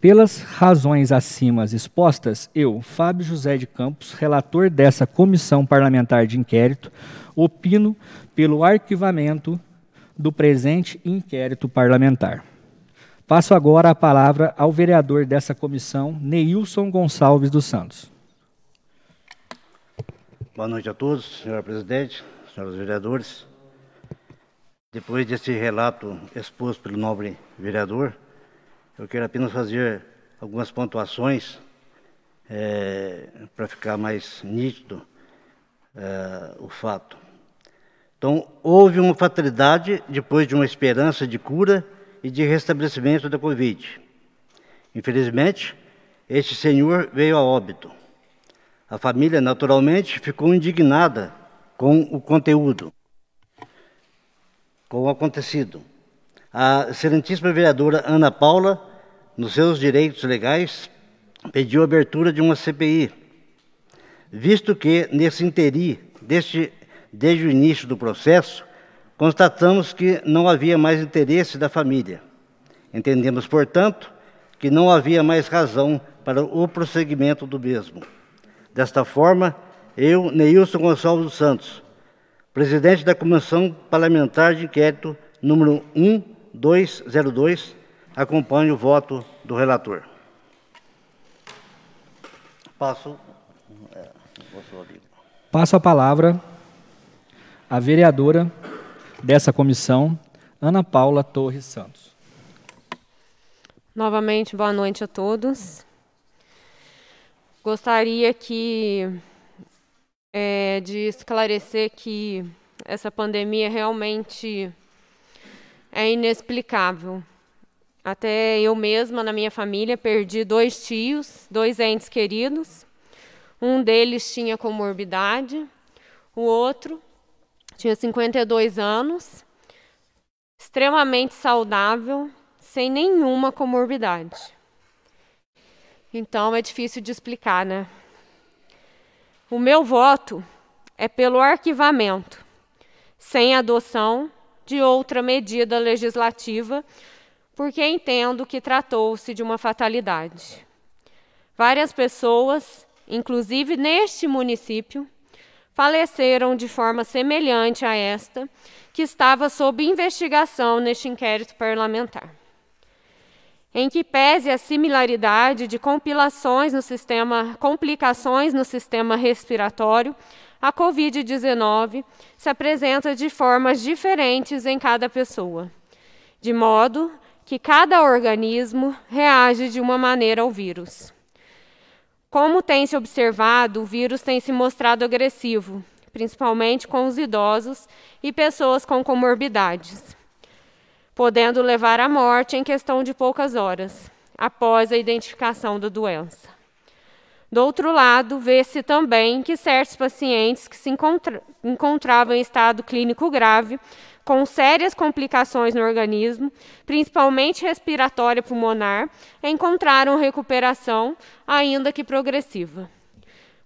Pelas razões acima expostas, eu, Fábio José de Campos, relator dessa comissão parlamentar de inquérito, opino pelo arquivamento do presente inquérito parlamentar. Passo agora a palavra ao vereador dessa comissão, Neilson Gonçalves dos Santos. Boa noite a todos, senhor presidente, senhores vereadores. Depois desse relato exposto pelo nobre vereador, eu quero apenas fazer algumas pontuações é, para ficar mais nítido é, o fato. Então, houve uma fatalidade depois de uma esperança de cura e de restabelecimento da Covid. Infelizmente, este senhor veio a óbito. A família, naturalmente, ficou indignada com o conteúdo com o acontecido. A excelentíssima vereadora Ana Paula, nos seus direitos legais, pediu a abertura de uma CPI, visto que, nesse interi, deste, desde o início do processo, constatamos que não havia mais interesse da família. Entendemos, portanto, que não havia mais razão para o prosseguimento do mesmo. Desta forma, eu, Neilson Gonçalves dos Santos, presidente da Comissão Parlamentar de Inquérito número 1202, acompanhe o voto do relator. Passo, Passo a palavra à vereadora dessa comissão, Ana Paula Torres Santos. Novamente, boa noite a todos. Gostaria que é, de esclarecer que essa pandemia realmente é inexplicável. Até eu mesma, na minha família, perdi dois tios, dois entes queridos. Um deles tinha comorbidade, o outro tinha 52 anos, extremamente saudável, sem nenhuma comorbidade. Então é difícil de explicar, né? O meu voto é pelo arquivamento, sem adoção de outra medida legislativa, porque entendo que tratou-se de uma fatalidade. Várias pessoas, inclusive neste município, faleceram de forma semelhante a esta, que estava sob investigação neste inquérito parlamentar em que pese a similaridade de compilações no sistema, complicações no sistema respiratório, a COVID-19 se apresenta de formas diferentes em cada pessoa, de modo que cada organismo reage de uma maneira ao vírus. Como tem se observado, o vírus tem se mostrado agressivo, principalmente com os idosos e pessoas com comorbidades podendo levar à morte em questão de poucas horas, após a identificação da doença. Do outro lado, vê-se também que certos pacientes que se encontra encontravam em estado clínico grave, com sérias complicações no organismo, principalmente respiratória pulmonar, encontraram recuperação, ainda que progressiva.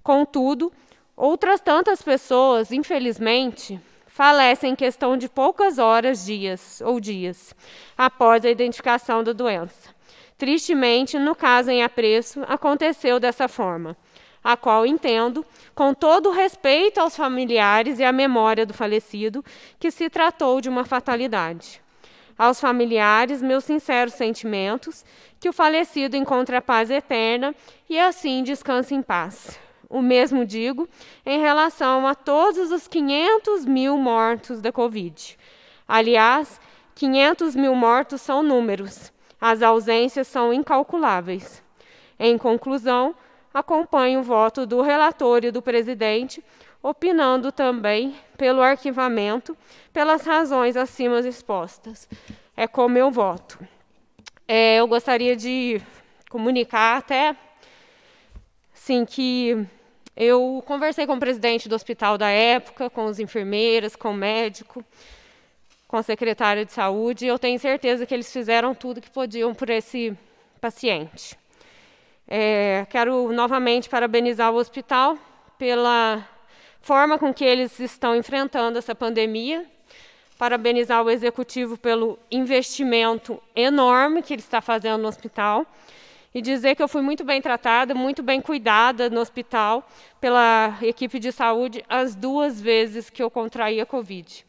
Contudo, outras tantas pessoas, infelizmente, falece em questão de poucas horas, dias ou dias após a identificação da doença. Tristemente, no caso em apreço, aconteceu dessa forma, a qual entendo, com todo o respeito aos familiares e à memória do falecido, que se tratou de uma fatalidade. Aos familiares, meus sinceros sentimentos, que o falecido encontre a paz eterna e assim descanse em paz. O mesmo digo em relação a todos os 500 mil mortos da Covid. Aliás, 500 mil mortos são números, as ausências são incalculáveis. Em conclusão, acompanho o voto do relator e do presidente, opinando também pelo arquivamento, pelas razões acima expostas. É como eu voto. É, eu gostaria de comunicar até, assim que eu conversei com o presidente do hospital da época, com as enfermeiras, com o médico, com a secretária de saúde, e eu tenho certeza que eles fizeram tudo que podiam por esse paciente. É, quero novamente parabenizar o hospital pela forma com que eles estão enfrentando essa pandemia, parabenizar o executivo pelo investimento enorme que ele está fazendo no hospital e dizer que eu fui muito bem tratada, muito bem cuidada no hospital pela equipe de saúde as duas vezes que eu contraí a Covid.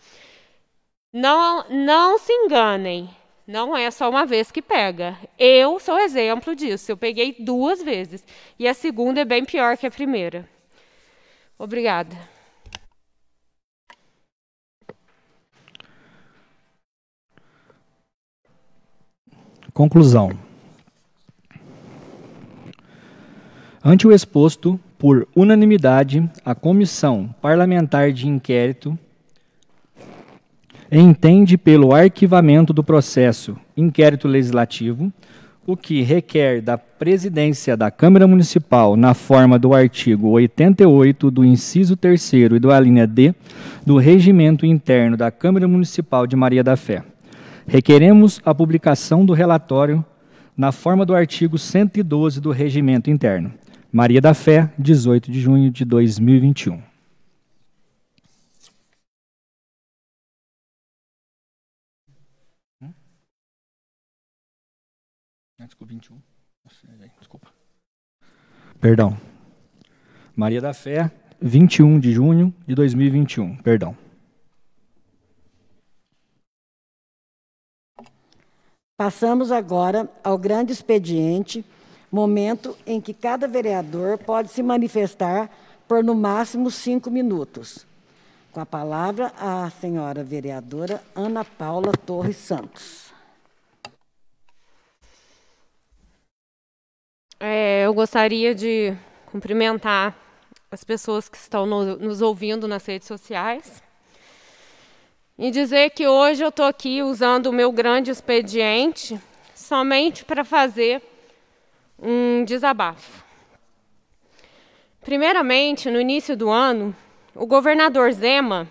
Não, não se enganem, não é só uma vez que pega. Eu sou exemplo disso, eu peguei duas vezes e a segunda é bem pior que a primeira. Obrigada. Conclusão. Ante o exposto, por unanimidade, a Comissão Parlamentar de Inquérito entende pelo arquivamento do processo inquérito legislativo, o que requer da presidência da Câmara Municipal, na forma do artigo 88 do inciso 3 e do alínea D do regimento interno da Câmara Municipal de Maria da Fé. Requeremos a publicação do relatório na forma do artigo 112 do regimento interno. Maria da Fé, 18 de junho de 2021. Hum? Desculpa, 21. É, é, desculpa. Perdão. Maria da Fé, 21 de junho de 2021. Perdão. Passamos agora ao grande expediente momento em que cada vereador pode se manifestar por no máximo cinco minutos. Com a palavra, a senhora vereadora Ana Paula Torres Santos. É, eu gostaria de cumprimentar as pessoas que estão no, nos ouvindo nas redes sociais e dizer que hoje eu estou aqui usando o meu grande expediente somente para fazer um desabafo. Primeiramente, no início do ano, o governador Zema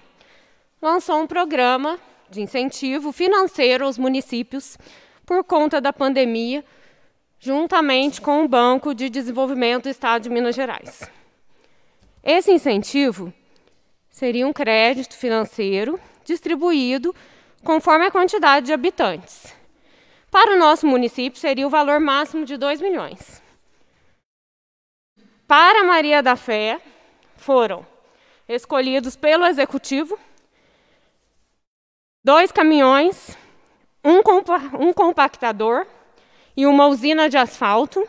lançou um programa de incentivo financeiro aos municípios por conta da pandemia, juntamente com o Banco de Desenvolvimento do Estado de Minas Gerais. Esse incentivo seria um crédito financeiro distribuído conforme a quantidade de habitantes. Para o nosso município, seria o valor máximo de 2 milhões. Para Maria da Fé, foram escolhidos pelo Executivo dois caminhões, um, compa um compactador e uma usina de asfalto.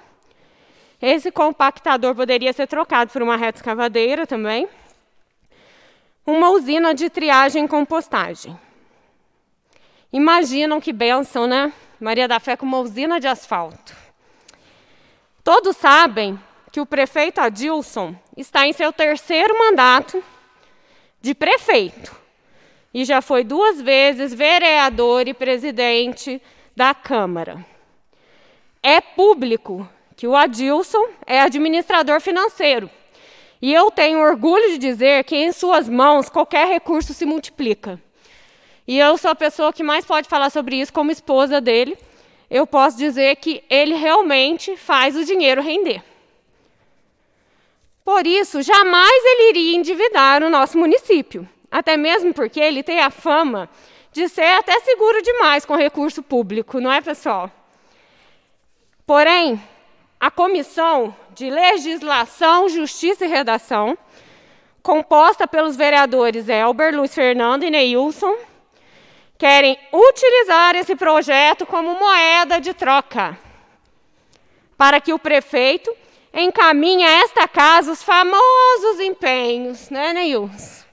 Esse compactador poderia ser trocado por uma reta escavadeira também. Uma usina de triagem e compostagem. Imaginam que benção, né? Maria da Fé com uma usina de asfalto. Todos sabem que o prefeito Adilson está em seu terceiro mandato de prefeito e já foi duas vezes vereador e presidente da Câmara. É público que o Adilson é administrador financeiro. E eu tenho orgulho de dizer que em suas mãos qualquer recurso se multiplica. E eu sou a pessoa que mais pode falar sobre isso como esposa dele. Eu posso dizer que ele realmente faz o dinheiro render. Por isso, jamais ele iria endividar o nosso município, até mesmo porque ele tem a fama de ser até seguro demais com recurso público, não é, pessoal? Porém, a Comissão de Legislação, Justiça e Redação, composta pelos vereadores Elber, Luiz Fernando e Neilson, querem utilizar esse projeto como moeda de troca, para que o prefeito encaminhe a esta casa os famosos empenhos, né, Neils?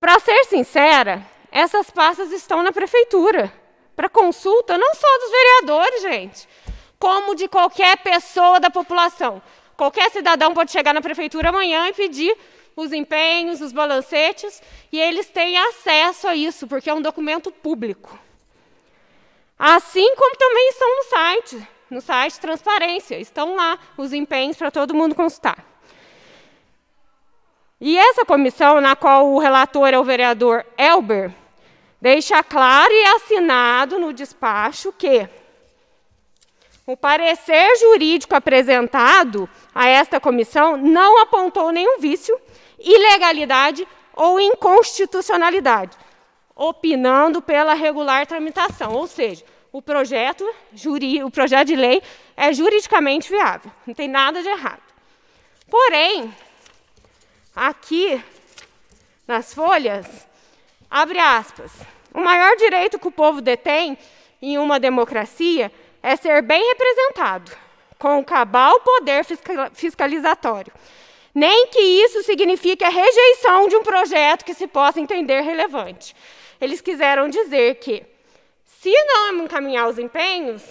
Para ser sincera, essas pastas estão na prefeitura, para consulta não só dos vereadores, gente, como de qualquer pessoa da população. Qualquer cidadão pode chegar na prefeitura amanhã e pedir os empenhos, os balancetes, e eles têm acesso a isso, porque é um documento público. Assim como também estão no site, no site Transparência, estão lá os empenhos para todo mundo consultar. E essa comissão, na qual o relator é o vereador Elber, deixa claro e assinado no despacho que o parecer jurídico apresentado a esta comissão não apontou nenhum vício ilegalidade ou inconstitucionalidade, opinando pela regular tramitação, ou seja, o projeto, juri, o projeto de lei é juridicamente viável, não tem nada de errado. Porém, aqui nas folhas, abre aspas, o maior direito que o povo detém em uma democracia é ser bem representado, com o cabal poder fiscalizatório nem que isso signifique a rejeição de um projeto que se possa entender relevante. Eles quiseram dizer que, se não encaminhar os empenhos,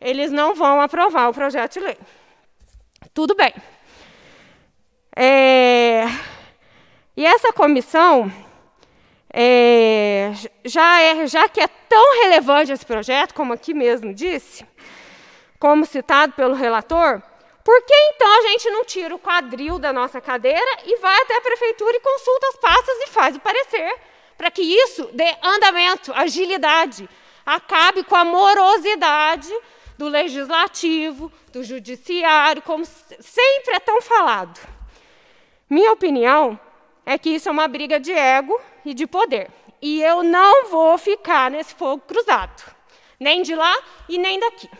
eles não vão aprovar o projeto de lei. Tudo bem. É... E essa comissão, é... Já, é, já que é tão relevante esse projeto, como aqui mesmo disse, como citado pelo relator, por que então a gente não tira o quadril da nossa cadeira e vai até a prefeitura e consulta as pastas e faz o parecer? Para que isso dê andamento, agilidade, acabe com a morosidade do legislativo, do judiciário, como sempre é tão falado. Minha opinião é que isso é uma briga de ego e de poder. E eu não vou ficar nesse fogo cruzado, nem de lá e nem daqui.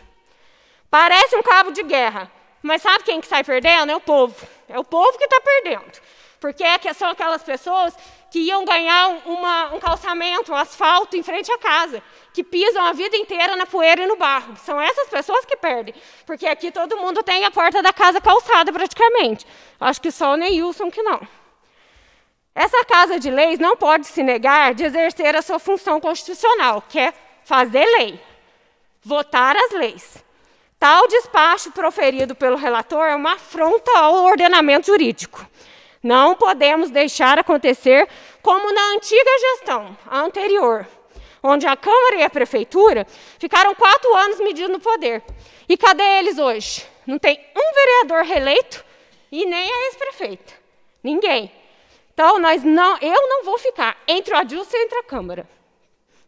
Parece um cabo de guerra, mas sabe quem que sai perdendo? É o povo. É o povo que está perdendo. Porque é são aquelas pessoas que iam ganhar uma, um calçamento, um asfalto em frente à casa, que pisam a vida inteira na poeira e no barro. São essas pessoas que perdem, porque aqui todo mundo tem a porta da casa calçada praticamente. Acho que só o Neilson que não. Essa casa de leis não pode se negar de exercer a sua função constitucional, que é fazer lei, votar as leis. Tal despacho proferido pelo relator é uma afronta ao ordenamento jurídico. Não podemos deixar acontecer como na antiga gestão, a anterior, onde a Câmara e a Prefeitura ficaram quatro anos medindo o poder. E cadê eles hoje? Não tem um vereador reeleito e nem a ex-prefeita. Ninguém. Então, nós não, eu não vou ficar entre o Adilson e entre a Câmara.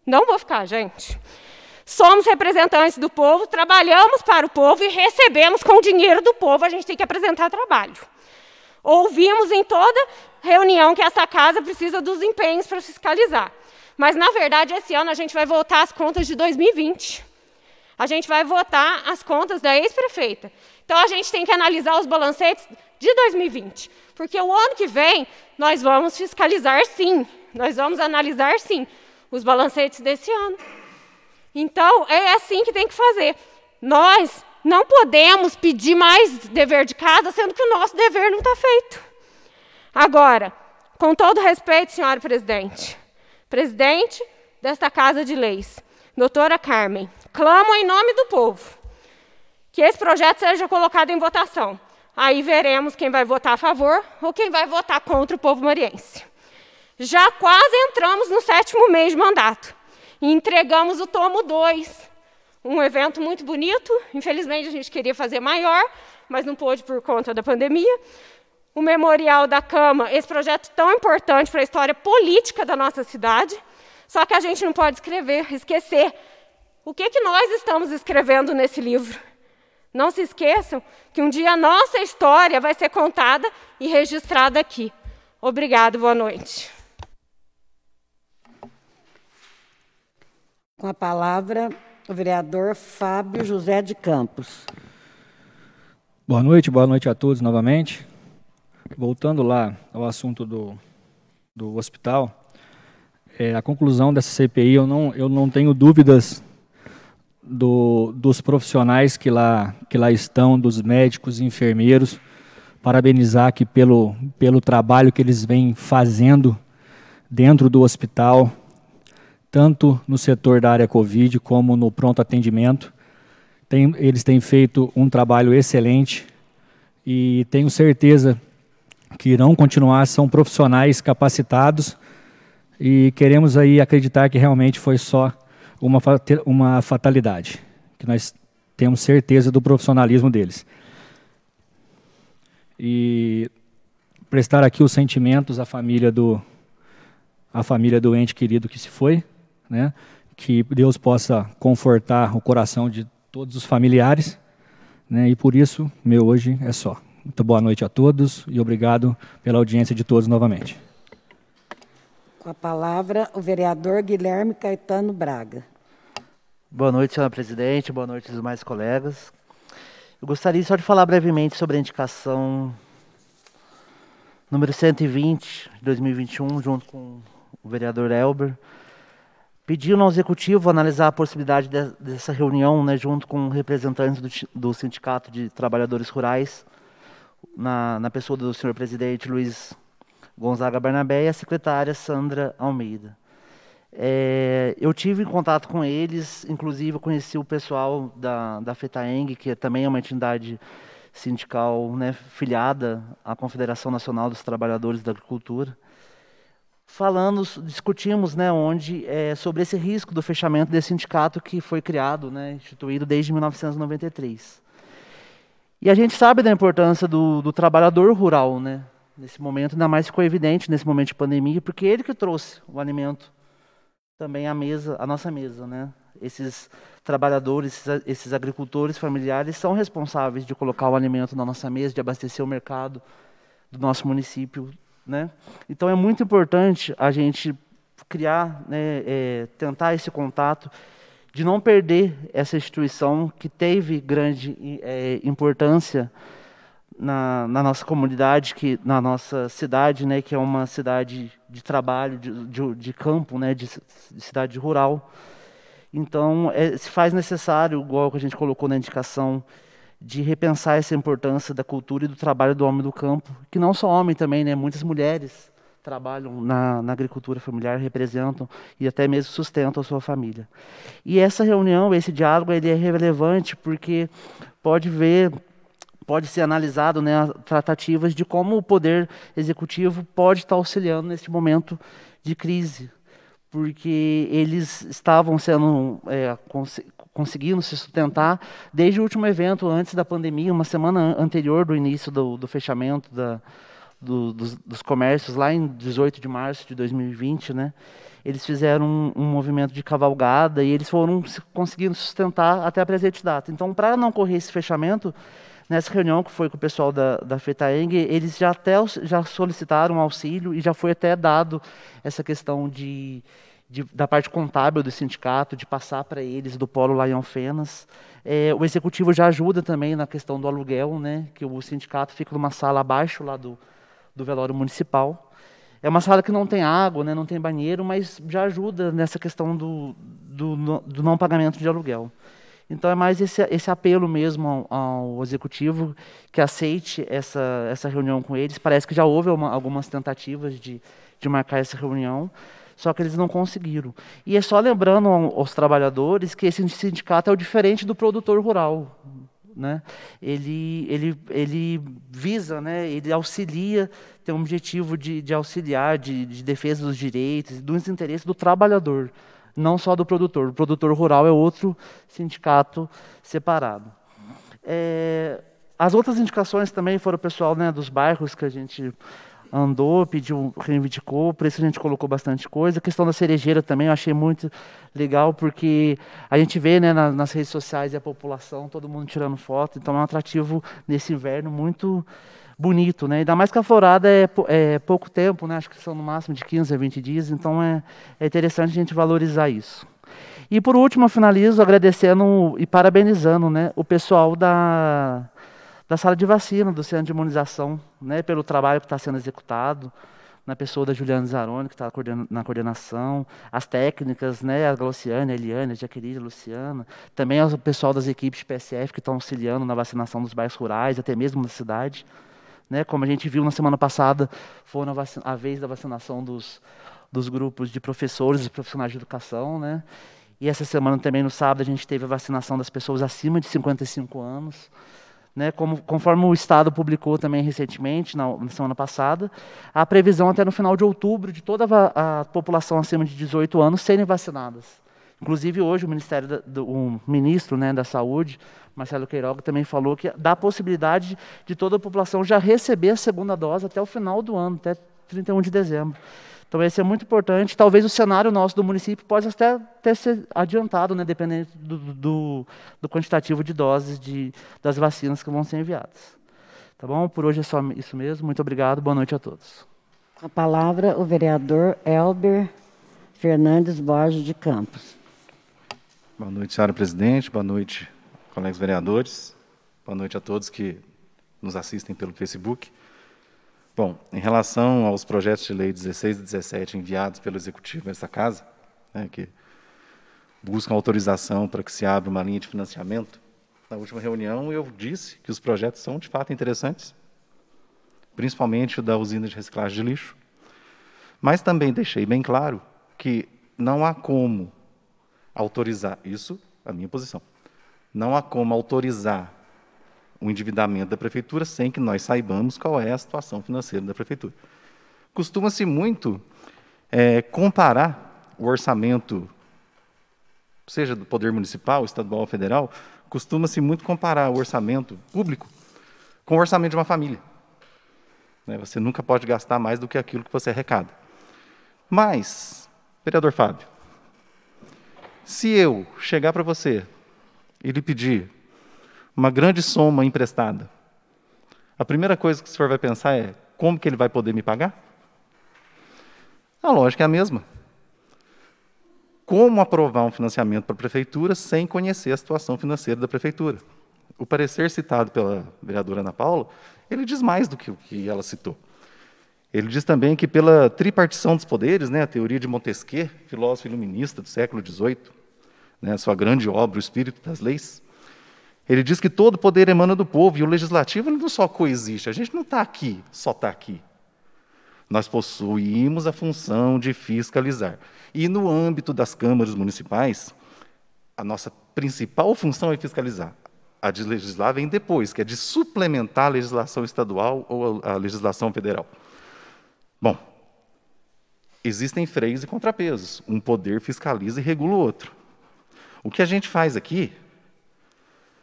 Não vou ficar, gente somos representantes do povo, trabalhamos para o povo e recebemos com o dinheiro do povo, a gente tem que apresentar trabalho. Ouvimos em toda reunião que essa casa precisa dos empenhos para fiscalizar. Mas, na verdade, esse ano a gente vai votar as contas de 2020. A gente vai votar as contas da ex-prefeita. Então, a gente tem que analisar os balancetes de 2020. Porque o ano que vem, nós vamos fiscalizar sim. Nós vamos analisar sim os balancetes desse ano. Então, é assim que tem que fazer. Nós não podemos pedir mais dever de casa, sendo que o nosso dever não está feito. Agora, com todo respeito, senhora presidente, presidente desta Casa de Leis, doutora Carmen, clamo em nome do povo que esse projeto seja colocado em votação. Aí veremos quem vai votar a favor ou quem vai votar contra o povo mariense. Já quase entramos no sétimo mês de mandato e entregamos o tomo 2. Um evento muito bonito, infelizmente a gente queria fazer maior, mas não pôde por conta da pandemia. O Memorial da Cama, esse projeto tão importante para a história política da nossa cidade. Só que a gente não pode escrever, esquecer o que, que nós estamos escrevendo nesse livro. Não se esqueçam que um dia a nossa história vai ser contada e registrada aqui. Obrigado, boa noite. Com a palavra, o vereador Fábio José de Campos. Boa noite, boa noite a todos novamente. Voltando lá ao assunto do, do hospital, é, a conclusão dessa CPI, eu não, eu não tenho dúvidas do, dos profissionais que lá, que lá estão, dos médicos e enfermeiros, parabenizar aqui pelo, pelo trabalho que eles vêm fazendo dentro do hospital, tanto no setor da área Covid como no pronto atendimento. Tem, eles têm feito um trabalho excelente e tenho certeza que irão continuar, são profissionais capacitados e queremos aí acreditar que realmente foi só uma, uma fatalidade, que nós temos certeza do profissionalismo deles. E prestar aqui os sentimentos à família do à família do ente querido que se foi né? Que Deus possa confortar o coração de todos os familiares, né? E por isso, meu hoje é só. Muito boa noite a todos e obrigado pela audiência de todos novamente. Com a palavra, o vereador Guilherme Caetano Braga. Boa noite, senhora presidente, boa noite os demais colegas. Eu gostaria só de falar brevemente sobre a indicação número 120 de 2021, junto com o vereador Elber, pediram ao executivo analisar a possibilidade de, dessa reunião né, junto com representantes do, do, Sindicato de Trabalhadores Rurais, na, na, pessoa do senhor presidente Luiz Gonzaga Barnabé e a secretária Sandra Almeida. É, eu tive em contato com eles, inclusive conheci o pessoal da, da FETAENG, que é também é uma entidade sindical né, filiada à Confederação Nacional dos Trabalhadores da Agricultura falando, discutimos, né, onde é, sobre esse risco do fechamento desse sindicato que foi criado, né, instituído desde 1993. E a gente sabe da importância do, do trabalhador rural, né, nesse momento, ainda mais ficou evidente nesse momento de pandemia, porque ele que trouxe o alimento também à mesa, à nossa mesa, né? Esses trabalhadores, esses, esses agricultores familiares são responsáveis de colocar o alimento na nossa mesa, de abastecer o mercado do nosso município né? Então é muito importante a gente criar, né, é, tentar esse contato, de não perder essa instituição que teve grande é, importância na, na, nossa comunidade, que na nossa cidade, né, que é uma cidade de trabalho, de, de, de campo, né, de, de, cidade rural. Então é, se faz necessário, igual que a gente colocou na indicação, de repensar essa importância da cultura e do trabalho do homem do campo, que não só homem também, né? Muitas mulheres trabalham na, na, agricultura familiar, representam e até mesmo sustentam a sua família. E essa reunião, esse diálogo, ele é relevante porque pode ver, pode ser analisado, né, tratativas de como o poder executivo pode estar auxiliando neste momento de crise, porque eles estavam sendo é, conseguiram se sustentar desde o último evento antes da pandemia, uma semana anterior do início do, do fechamento da, do, dos, dos, comércios, lá em 18 de março de 2020, né? Eles fizeram um, um movimento de cavalgada e eles foram conseguindo sustentar até a presente data. Então, para não correr esse fechamento, nessa reunião que foi com o pessoal da, da FETAENG, eles já até já solicitaram auxílio e já foi até dado essa questão de de, da parte contábil do sindicato, de passar para eles do Polo Laião Fenas. É, o executivo já ajuda também na questão do aluguel, né, que o sindicato fica numa sala abaixo lá do, do velório municipal. É uma sala que não tem água, né, não tem banheiro, mas já ajuda nessa questão do, do, do não pagamento de aluguel. Então é mais esse, esse apelo mesmo ao, ao, executivo que aceite essa, essa reunião com eles. Parece que já houve uma, algumas tentativas de, de marcar essa reunião, só que eles não conseguiram. E é só lembrando aos trabalhadores que esse sindicato é o diferente do produtor rural. Né? Ele, ele, ele visa, né? ele auxilia, tem um objetivo de, de auxiliar, de, de, defesa dos direitos, dos interesses do trabalhador, não só do produtor. O produtor rural é outro sindicato separado. É, as outras indicações também foram o pessoal né, dos bairros que a gente andou, pediu, reivindicou, por isso a gente colocou bastante coisa. A questão da cerejeira também eu achei muito legal, porque a gente vê né, nas, nas redes sociais e a população, todo mundo tirando foto, então é um atrativo nesse inverno muito bonito, né? Ainda mais que a florada é, é pouco tempo, né? Acho que são no máximo de 15 a 20 dias, então é, é interessante a gente valorizar isso. E por último, eu finalizo agradecendo e parabenizando né, o pessoal da, da sala de vacina, do centro de imunização, né, pelo trabalho que está sendo executado, na pessoa da Juliana Zaroni, que está na coordenação, as técnicas, né, a Glauciane, a Eliane, a Jaqueline, a Luciana, também o pessoal das equipes de PSF que estão auxiliando na vacinação dos bairros rurais, até mesmo na cidade. Né, como a gente viu na semana passada, foi a, vez da vacinação dos, dos grupos de professores e profissionais de educação. Né, e essa semana também, no sábado, a gente teve a vacinação das pessoas acima de 55 anos né, como, conforme o Estado publicou também recentemente, na, na, semana passada, a previsão até no final de outubro de toda a, a população acima de 18 anos serem vacinadas. Inclusive, hoje, o, Ministério da, do, o ministro né, da Saúde, Marcelo Queiroga, também falou que dá a possibilidade de toda a população já receber a segunda dose até o final do ano, até 31 de dezembro. Então, esse é muito importante. Talvez o cenário nosso do município possa até ter ser adiantado, né, dependendo do, do, do, quantitativo de doses de, das vacinas que vão ser enviadas. Tá bom? Por hoje é só isso mesmo. Muito obrigado. Boa noite a todos. A palavra o vereador Elber Fernandes Borges de Campos. Boa noite, senhora presidente. Boa noite, colegas vereadores. Boa noite a todos que nos assistem pelo Facebook. Bom, em relação aos projetos de lei 16 e 17 enviados pelo Executivo a essa casa, né, que buscam autorização para que se abra uma linha de financiamento, na última reunião eu disse que os projetos são de fato interessantes, principalmente o da usina de reciclagem de lixo, mas também deixei bem claro que não há como autorizar, isso é a minha posição, não há como autorizar o endividamento da prefeitura sem que nós saibamos qual é a situação financeira da prefeitura. Costuma-se muito é, comparar o orçamento, seja do poder municipal, estadual ou federal, costuma-se muito comparar o orçamento público com o orçamento de uma família. Né, você nunca pode gastar mais do que aquilo que você arrecada. Mas, vereador Fábio, se eu chegar para você e lhe pedir uma grande soma emprestada. A primeira coisa que o senhor vai pensar é: como que ele vai poder me pagar? A ah, lógica é a mesma. Como aprovar um financiamento para a prefeitura sem conhecer a situação financeira da prefeitura? O parecer citado pela vereadora Ana Paula, ele diz mais do que o que ela citou. Ele diz também que pela tripartição dos poderes, né, a teoria de Montesquieu, filósofo iluminista do século XVIII, né, sua grande obra, O Espírito das Leis, ele diz que todo poder emana do povo e o legislativo não só coexiste, a gente não está aqui, só está aqui. Nós possuímos a função de fiscalizar. E no âmbito das câmaras municipais, a nossa principal função é fiscalizar. A de legislar vem depois, que é de suplementar a legislação estadual ou a legislação federal. Bom, existem freios e contrapesos. Um poder fiscaliza e regula o outro. O que a gente faz aqui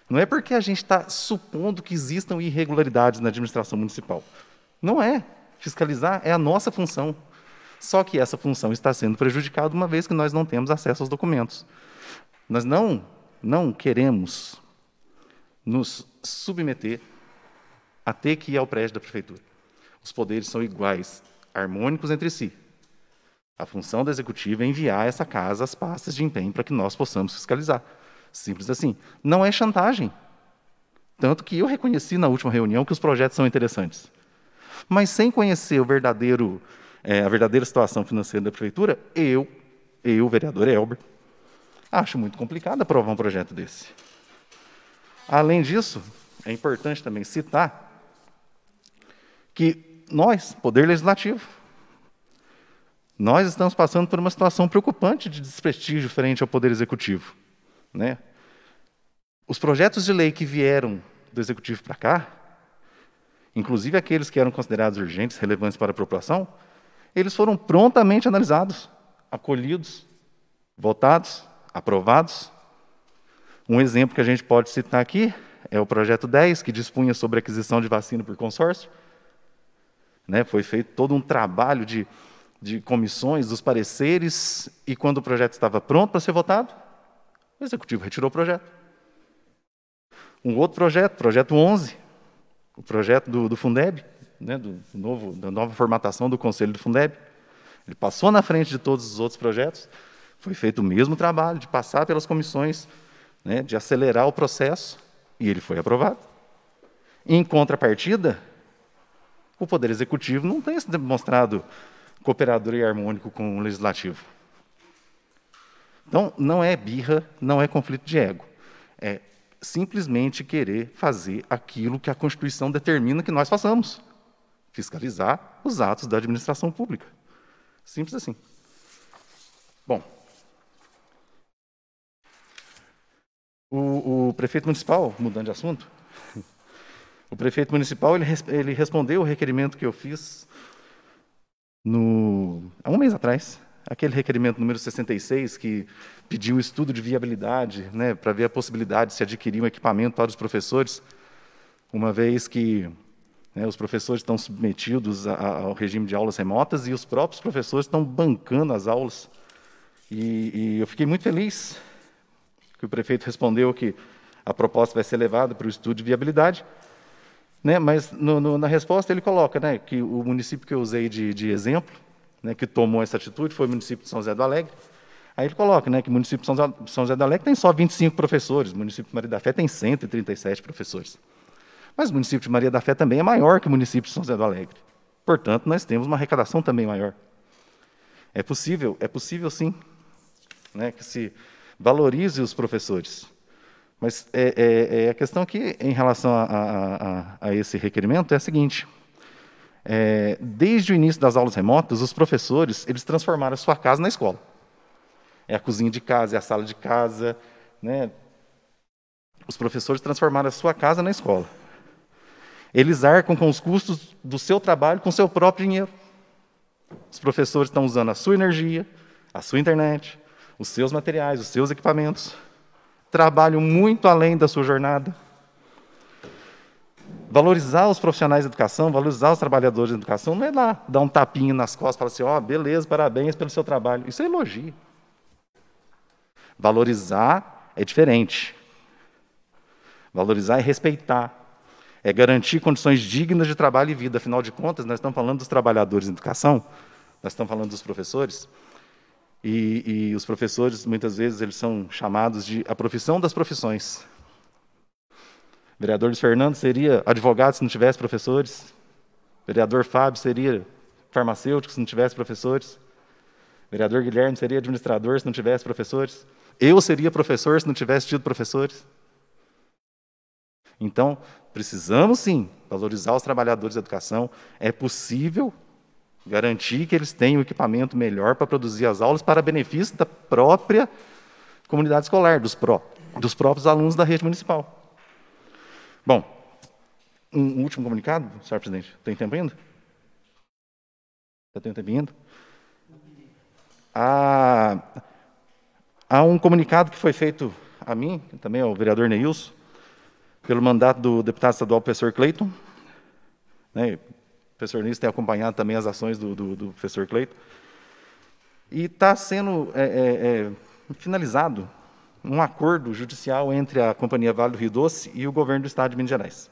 não é porque a gente está supondo que existam irregularidades na administração municipal. Não é. Fiscalizar é a nossa função. Só que essa função está sendo prejudicada uma vez que nós não temos acesso aos documentos. Nós não, não queremos nos submeter a ter que ir ao prédio da prefeitura. Os poderes são iguais, harmônicos entre si. A função do executivo é enviar a essa casa as pastas de empenho para que nós possamos fiscalizar. Simples assim. Não é chantagem. Tanto que eu reconheci na última reunião que os projetos são interessantes. Mas sem conhecer o verdadeiro, é, a verdadeira situação financeira da prefeitura, eu, eu, vereador Elber, acho muito complicado aprovar um projeto desse. Além disso, é importante também citar que nós, Poder Legislativo, nós estamos passando por uma situação preocupante de desprestígio frente ao Poder Executivo. Né? Os projetos de lei que vieram do executivo para cá, inclusive aqueles que eram considerados urgentes, relevantes para a população, eles foram prontamente analisados, acolhidos, votados, aprovados. Um exemplo que a gente pode citar aqui é o projeto 10, que dispunha sobre aquisição de vacina por consórcio. Né, foi feito todo um trabalho de, de comissões, dos pareceres, e quando o projeto estava pronto para ser votado, o executivo retirou o projeto. Um outro projeto, projeto 11, o projeto do, do Fundeb, né, do novo, da nova formatação do Conselho do Fundeb. Ele passou na frente de todos os outros projetos, foi feito o mesmo trabalho de passar pelas comissões, né, de acelerar o processo, e ele foi aprovado. Em contrapartida, o Poder Executivo não tem se demonstrado cooperador e harmônico com o Legislativo. Então, não é birra, não é conflito de ego. É simplesmente querer fazer aquilo que a Constituição determina que nós façamos: fiscalizar os atos da administração pública. Simples assim. Bom, o, o prefeito municipal, mudando de assunto, o prefeito municipal ele, ele respondeu o requerimento que eu fiz no, há um mês atrás, aquele requerimento número 66, que pediu um estudo de viabilidade, né, para ver a possibilidade de se adquirir um equipamento para os professores, uma vez que né, os professores estão submetidos a, a, ao regime de aulas remotas e os próprios professores estão bancando as aulas. E, e eu fiquei muito feliz que o prefeito respondeu que a proposta vai ser levada para o estudo de viabilidade, né, mas no, no, na resposta ele coloca né, que o município que eu usei de, de exemplo né, que tomou essa atitude foi o município de São José do Alegre. Aí ele coloca né, que o município de São José do Alegre tem só 25 professores, o município de Maria da Fé tem 137 professores. Mas o município de Maria da Fé também é maior que o município de São José do Alegre. Portanto, nós temos uma arrecadação também maior. É possível, é possível sim, né, que se valorize os professores. Mas é, é, é a questão que, em relação a, a, a, a esse requerimento, é a seguinte: é, desde o início das aulas remotas, os professores eles transformaram a sua casa na escola. É a cozinha de casa, é a sala de casa. Né? Os professores transformaram a sua casa na escola. Eles arcam com os custos do seu trabalho com o seu próprio dinheiro. Os professores estão usando a sua energia, a sua internet, os seus materiais, os seus equipamentos. Trabalham muito além da sua jornada Valorizar os profissionais de educação, valorizar os trabalhadores de educação, não é lá dar um tapinho nas costas e falar assim, ó, oh, beleza, parabéns pelo seu trabalho. Isso é elogio. Valorizar é diferente. Valorizar é respeitar. É garantir condições dignas de trabalho e vida. Afinal de contas, nós estamos falando dos trabalhadores de educação, nós estamos falando dos professores. E, e os professores, muitas vezes, eles são chamados de a profissão das profissões. Vereador Luiz Fernando seria advogado se não tivesse professores. Vereador Fábio seria farmacêutico se não tivesse professores. Vereador Guilherme seria administrador se não tivesse professores. Eu seria professor se não tivesse tido professores. Então, precisamos sim valorizar os trabalhadores da educação. É possível garantir que eles tenham equipamento melhor para produzir as aulas para benefício da própria comunidade escolar, dos, pró dos próprios alunos da rede municipal. Bom, um último comunicado, senhor presidente. Tem tempo ainda? Já tem tempo ainda? Há, ah, há um comunicado que foi feito a mim, também ao vereador Neilson, pelo mandato do deputado estadual professor Cleiton. Né? O professor Neilson tem acompanhado também as ações do, do, do professor Cleiton. E está sendo é, é, é finalizado um acordo judicial entre a Companhia Vale do Rio Doce e o governo do estado de Minas Gerais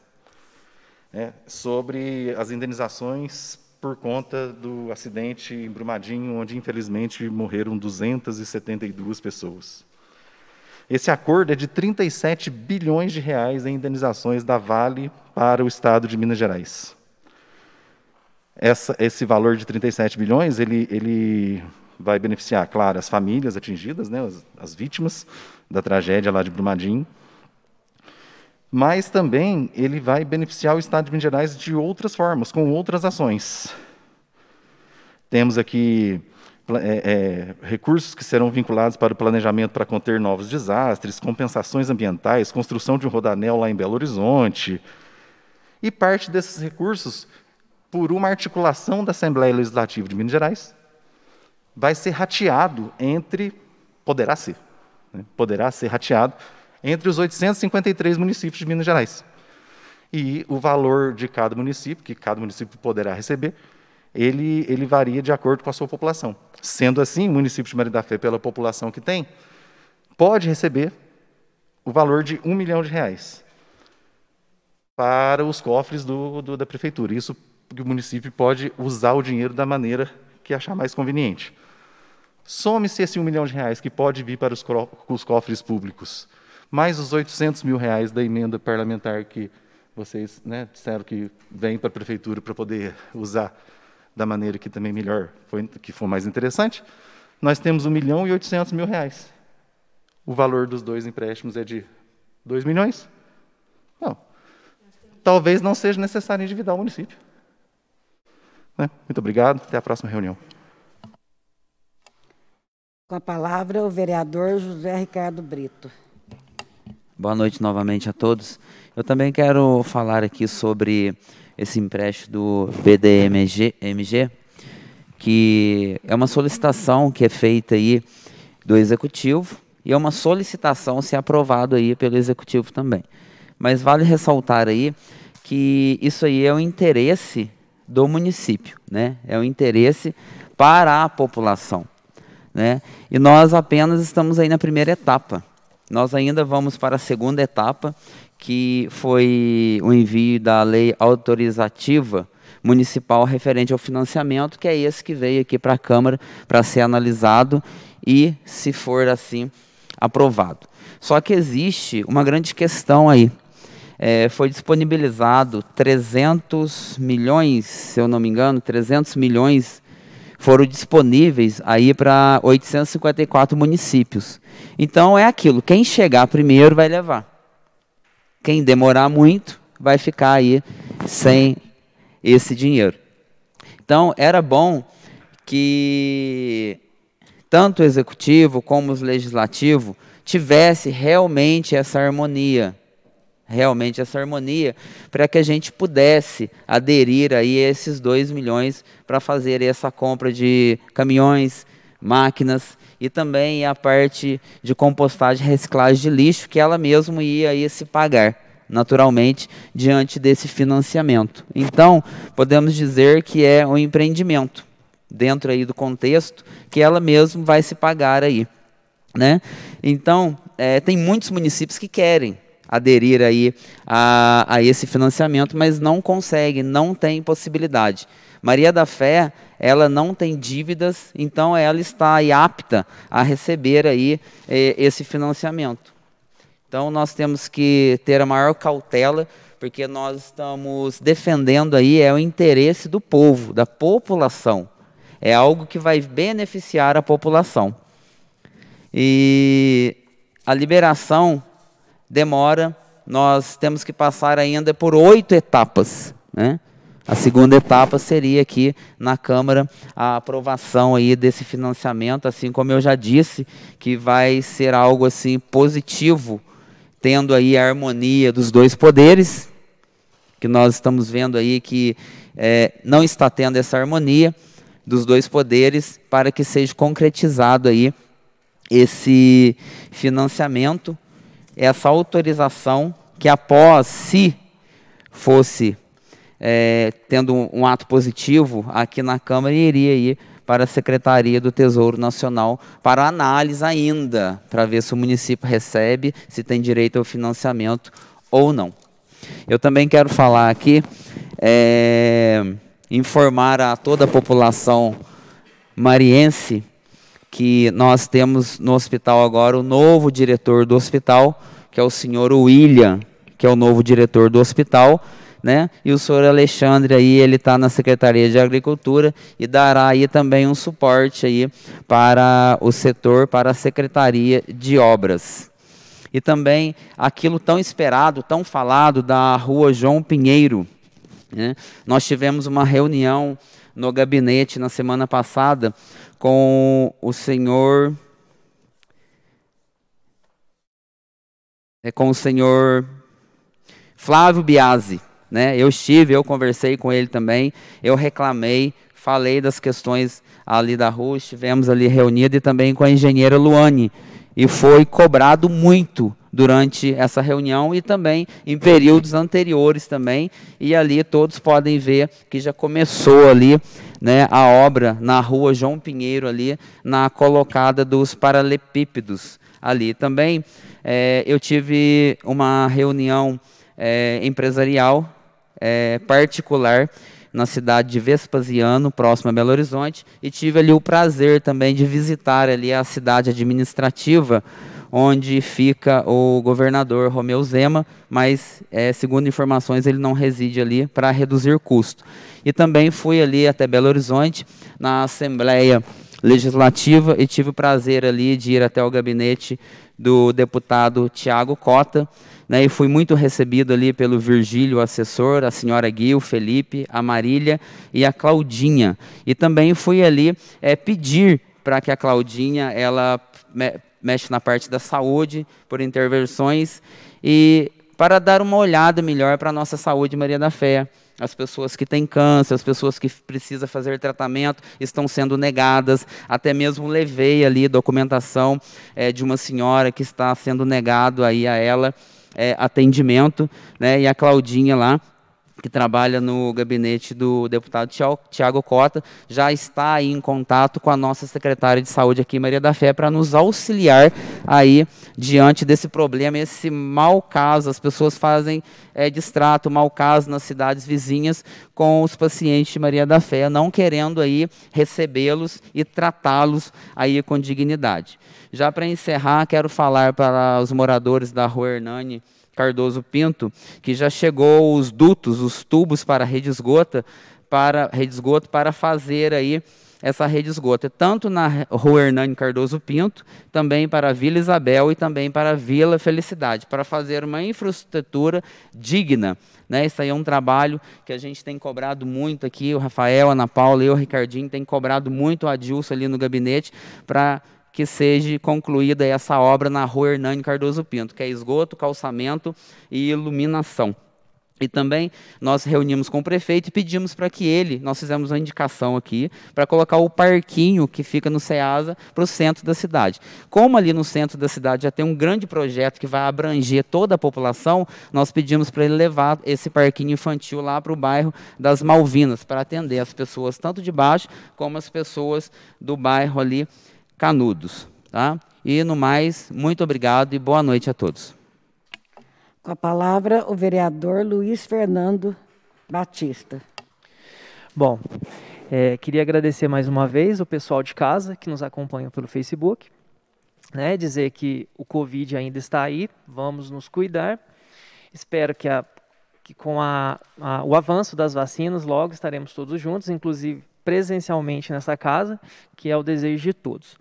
né, sobre as indenizações por conta do acidente em Brumadinho, onde infelizmente morreram 272 pessoas. Esse acordo é de 37 bilhões de reais em indenizações da Vale para o Estado de Minas Gerais. Essa, esse valor de 37 bilhões, ele, ele vai beneficiar, claro, as famílias atingidas, né, as, as vítimas, da tragédia lá de Brumadinho. Mas também ele vai beneficiar o Estado de Minas Gerais de outras formas, com outras ações. Temos aqui é, é, recursos que serão vinculados para o planejamento para conter novos desastres, compensações ambientais, construção de um rodanel lá em Belo Horizonte. E parte desses recursos, por uma articulação da Assembleia Legislativa de Minas Gerais, vai ser rateado entre, poderá ser, né? poderá ser rateado, entre os 853 municípios de Minas Gerais. E o valor de cada município, que cada município poderá receber, ele, ele varia de acordo com a sua população. Sendo assim, o município de Maria da Fé, pela população que tem, pode receber o valor de um milhão de reais para os cofres do, do, da prefeitura. Isso que o município pode usar o dinheiro da maneira que achar mais conveniente. Some-se esse um milhão de reais que pode vir para os, os cofres públicos, mais os 800 mil reais da emenda parlamentar que vocês né, disseram que vem para a prefeitura para poder usar da maneira que também melhor, foi, que for mais interessante. Nós temos 1 milhão e 800 mil reais. O valor dos dois empréstimos é de 2 milhões? Não. Talvez não seja necessário endividar o município. Né? Muito obrigado, até a próxima reunião. Com a palavra, o vereador José Ricardo Brito. Boa noite novamente a todos. Eu também quero falar aqui sobre esse empréstimo do BDMG, MG, que é uma solicitação que é feita aí do executivo e é uma solicitação ser aprovado aí pelo executivo também. Mas vale ressaltar aí que isso aí é o interesse do município, né? É o interesse para a população. Né? E nós apenas estamos aí na primeira etapa. Nós ainda vamos para a segunda etapa, que foi o envio da lei autorizativa municipal referente ao financiamento, que é esse que veio aqui para a Câmara para ser analisado e, se for assim, aprovado. Só que existe uma grande questão aí. É, foi disponibilizado 300 milhões, se eu não me engano, 300 milhões foram disponíveis aí para 854 municípios. Então é aquilo, quem chegar primeiro vai levar. Quem demorar muito vai ficar aí sem esse dinheiro. Então era bom que tanto o executivo como o legislativo tivesse realmente essa harmonia realmente essa harmonia, para que a gente pudesse aderir aí a esses 2 milhões para fazer essa compra de caminhões, máquinas e também a parte de compostagem e reciclagem de lixo, que ela mesmo ia aí se pagar naturalmente diante desse financiamento. Então, podemos dizer que é um empreendimento dentro aí do contexto que ela mesmo vai se pagar aí, né? Então, é, tem muitos municípios que querem aderir aí a, a esse financiamento, mas não consegue, não tem possibilidade. Maria da Fé, ela não tem dívidas, então ela está apta a receber aí eh, esse financiamento. Então nós temos que ter a maior cautela, porque nós estamos defendendo aí é o interesse do povo, da população. É algo que vai beneficiar a população. E a liberação demora, nós temos que passar ainda por oito etapas. Né? A segunda etapa seria aqui na Câmara a aprovação aí desse financiamento, assim como eu já disse, que vai ser algo assim positivo, tendo aí a harmonia dos dois poderes, que nós estamos vendo aí que é, não está tendo essa harmonia dos dois poderes para que seja concretizado aí esse financiamento essa autorização que após, se fosse é, tendo um, um ato positivo aqui na Câmara, iria ir para a Secretaria do Tesouro Nacional para análise ainda, para ver se o município recebe, se tem direito ao financiamento ou não. Eu também quero falar aqui, é, informar a toda a população mariense que nós temos no hospital agora o novo diretor do hospital, que é o senhor William, que é o novo diretor do hospital, né? E o senhor Alexandre aí, ele está na Secretaria de Agricultura e dará aí também um suporte aí para o setor, para a Secretaria de Obras. E também aquilo tão esperado, tão falado da rua João Pinheiro. Né? Nós tivemos uma reunião no gabinete na semana passada com o senhor é com o senhor Flávio Biasi, né? Eu estive, eu conversei com ele também, eu reclamei, falei das questões ali da rua, estivemos ali reunidos e também com a engenheira Luane e foi cobrado muito durante essa reunião e também em períodos anteriores também. E ali todos podem ver que já começou ali né, a obra na rua João Pinheiro ali, na colocada dos paralepípedos ali. Também é, eu tive uma reunião é, empresarial é, particular na cidade de Vespasiano, próximo a Belo Horizonte, e tive ali o prazer também de visitar ali a cidade administrativa onde fica o governador Romeu Zema, mas, é, segundo informações, ele não reside ali para reduzir custo. E também fui ali até Belo Horizonte, na Assembleia Legislativa, e tive o prazer ali de ir até o gabinete do deputado Tiago Cota, né, e fui muito recebido ali pelo Virgílio, assessor, a senhora Guil, Felipe, a Marília e a Claudinha. E também fui ali é, pedir para que a Claudinha ela mexe na parte da saúde, por intervenções, e para dar uma olhada melhor para a nossa saúde Maria da Fé. As pessoas que têm câncer, as pessoas que precisam fazer tratamento estão sendo negadas. Até mesmo levei ali documentação é, de uma senhora que está sendo negado aí a ela é, atendimento, né? E a Claudinha lá que trabalha no gabinete do deputado Tiago Cota, já está aí em contato com a nossa secretária de saúde aqui, Maria da Fé, para nos auxiliar aí diante desse problema, esse mau caso. As pessoas fazem é, distrato, mau caso nas cidades vizinhas com os pacientes de Maria da Fé, não querendo aí recebê-los e tratá-los aí com dignidade. Já para encerrar, quero falar para os moradores da Rua Hernani, Cardoso Pinto, que já chegou os dutos, os tubos para rede esgota, para rede esgoto para fazer aí essa rede esgota, tanto na Rua Hernani Cardoso Pinto, também para a Vila Isabel e também para a Vila Felicidade, para fazer uma infraestrutura digna. Né? Isso aí é um trabalho que a gente tem cobrado muito aqui, o Rafael, a Ana Paula e o Ricardinho tem cobrado muito a Adilson ali no gabinete para que seja concluída essa obra na rua Hernani Cardoso Pinto, que é esgoto, calçamento e iluminação. E também nós reunimos com o prefeito e pedimos para que ele, nós fizemos uma indicação aqui, para colocar o parquinho que fica no Ceasa para o centro da cidade. Como ali no centro da cidade já tem um grande projeto que vai abranger toda a população, nós pedimos para ele levar esse parquinho infantil lá para o bairro das Malvinas, para atender as pessoas tanto de baixo como as pessoas do bairro ali Canudos. Tá? E no mais, muito obrigado e boa noite a todos. Com a palavra, o vereador Luiz Fernando Batista. Bom, é, queria agradecer mais uma vez o pessoal de casa que nos acompanha pelo Facebook, né, dizer que o Covid ainda está aí, vamos nos cuidar. Espero que, a, que com a, a, o avanço das vacinas logo estaremos todos juntos, inclusive presencialmente nessa casa, que é o desejo de todos.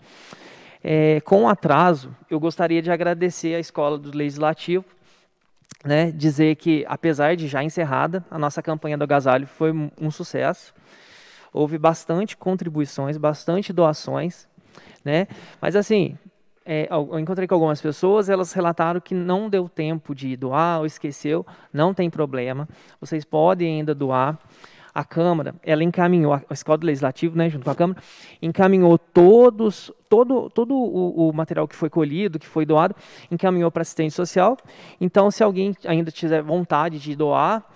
É, com atraso, eu gostaria de agradecer à Escola do Legislativo, né, dizer que, apesar de já encerrada, a nossa campanha do agasalho foi um sucesso. Houve bastante contribuições, bastante doações, né? Mas assim, é, eu encontrei com algumas pessoas, elas relataram que não deu tempo de doar ou esqueceu, não tem problema. Vocês podem ainda doar a Câmara, ela encaminhou, a Escola do Legislativo, né, junto com a Câmara, encaminhou todos, todo, todo o, o material que foi colhido, que foi doado, encaminhou para assistente social. Então, se alguém ainda tiver vontade de doar,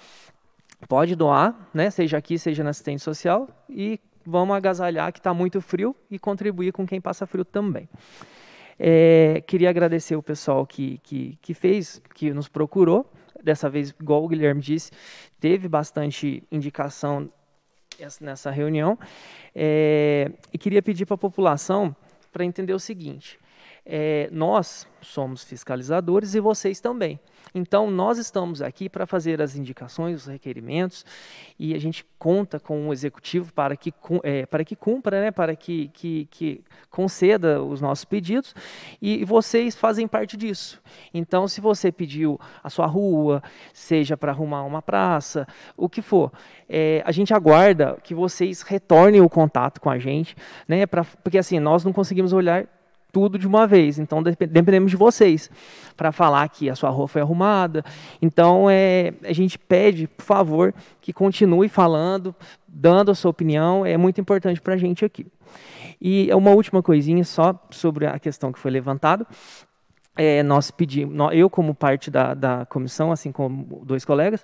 pode doar, né, seja aqui, seja na assistente social, e vamos agasalhar que está muito frio e contribuir com quem passa frio também. É, queria agradecer o pessoal que, que, que fez, que nos procurou. Dessa vez, igual o Guilherme disse, teve bastante indicação nessa reunião. É, e queria pedir para a população para entender o seguinte: é, nós somos fiscalizadores e vocês também. Então, nós estamos aqui para fazer as indicações, os requerimentos, e a gente conta com o executivo para que, é, para que cumpra, né, para que, que, que conceda os nossos pedidos, e, vocês fazem parte disso. Então, se você pediu a sua rua, seja para arrumar uma praça, o que for, é, a gente aguarda que vocês retornem o contato com a gente, né, pra, porque assim, nós não conseguimos olhar tudo de uma vez. Então dependemos de vocês para falar que a sua rua foi arrumada. Então é, a gente pede, por favor, que continue falando, dando a sua opinião. É muito importante para a gente aqui. E uma última coisinha só sobre a questão que foi levantada. É, nós pedimos, eu como parte da, da comissão, assim como dois colegas,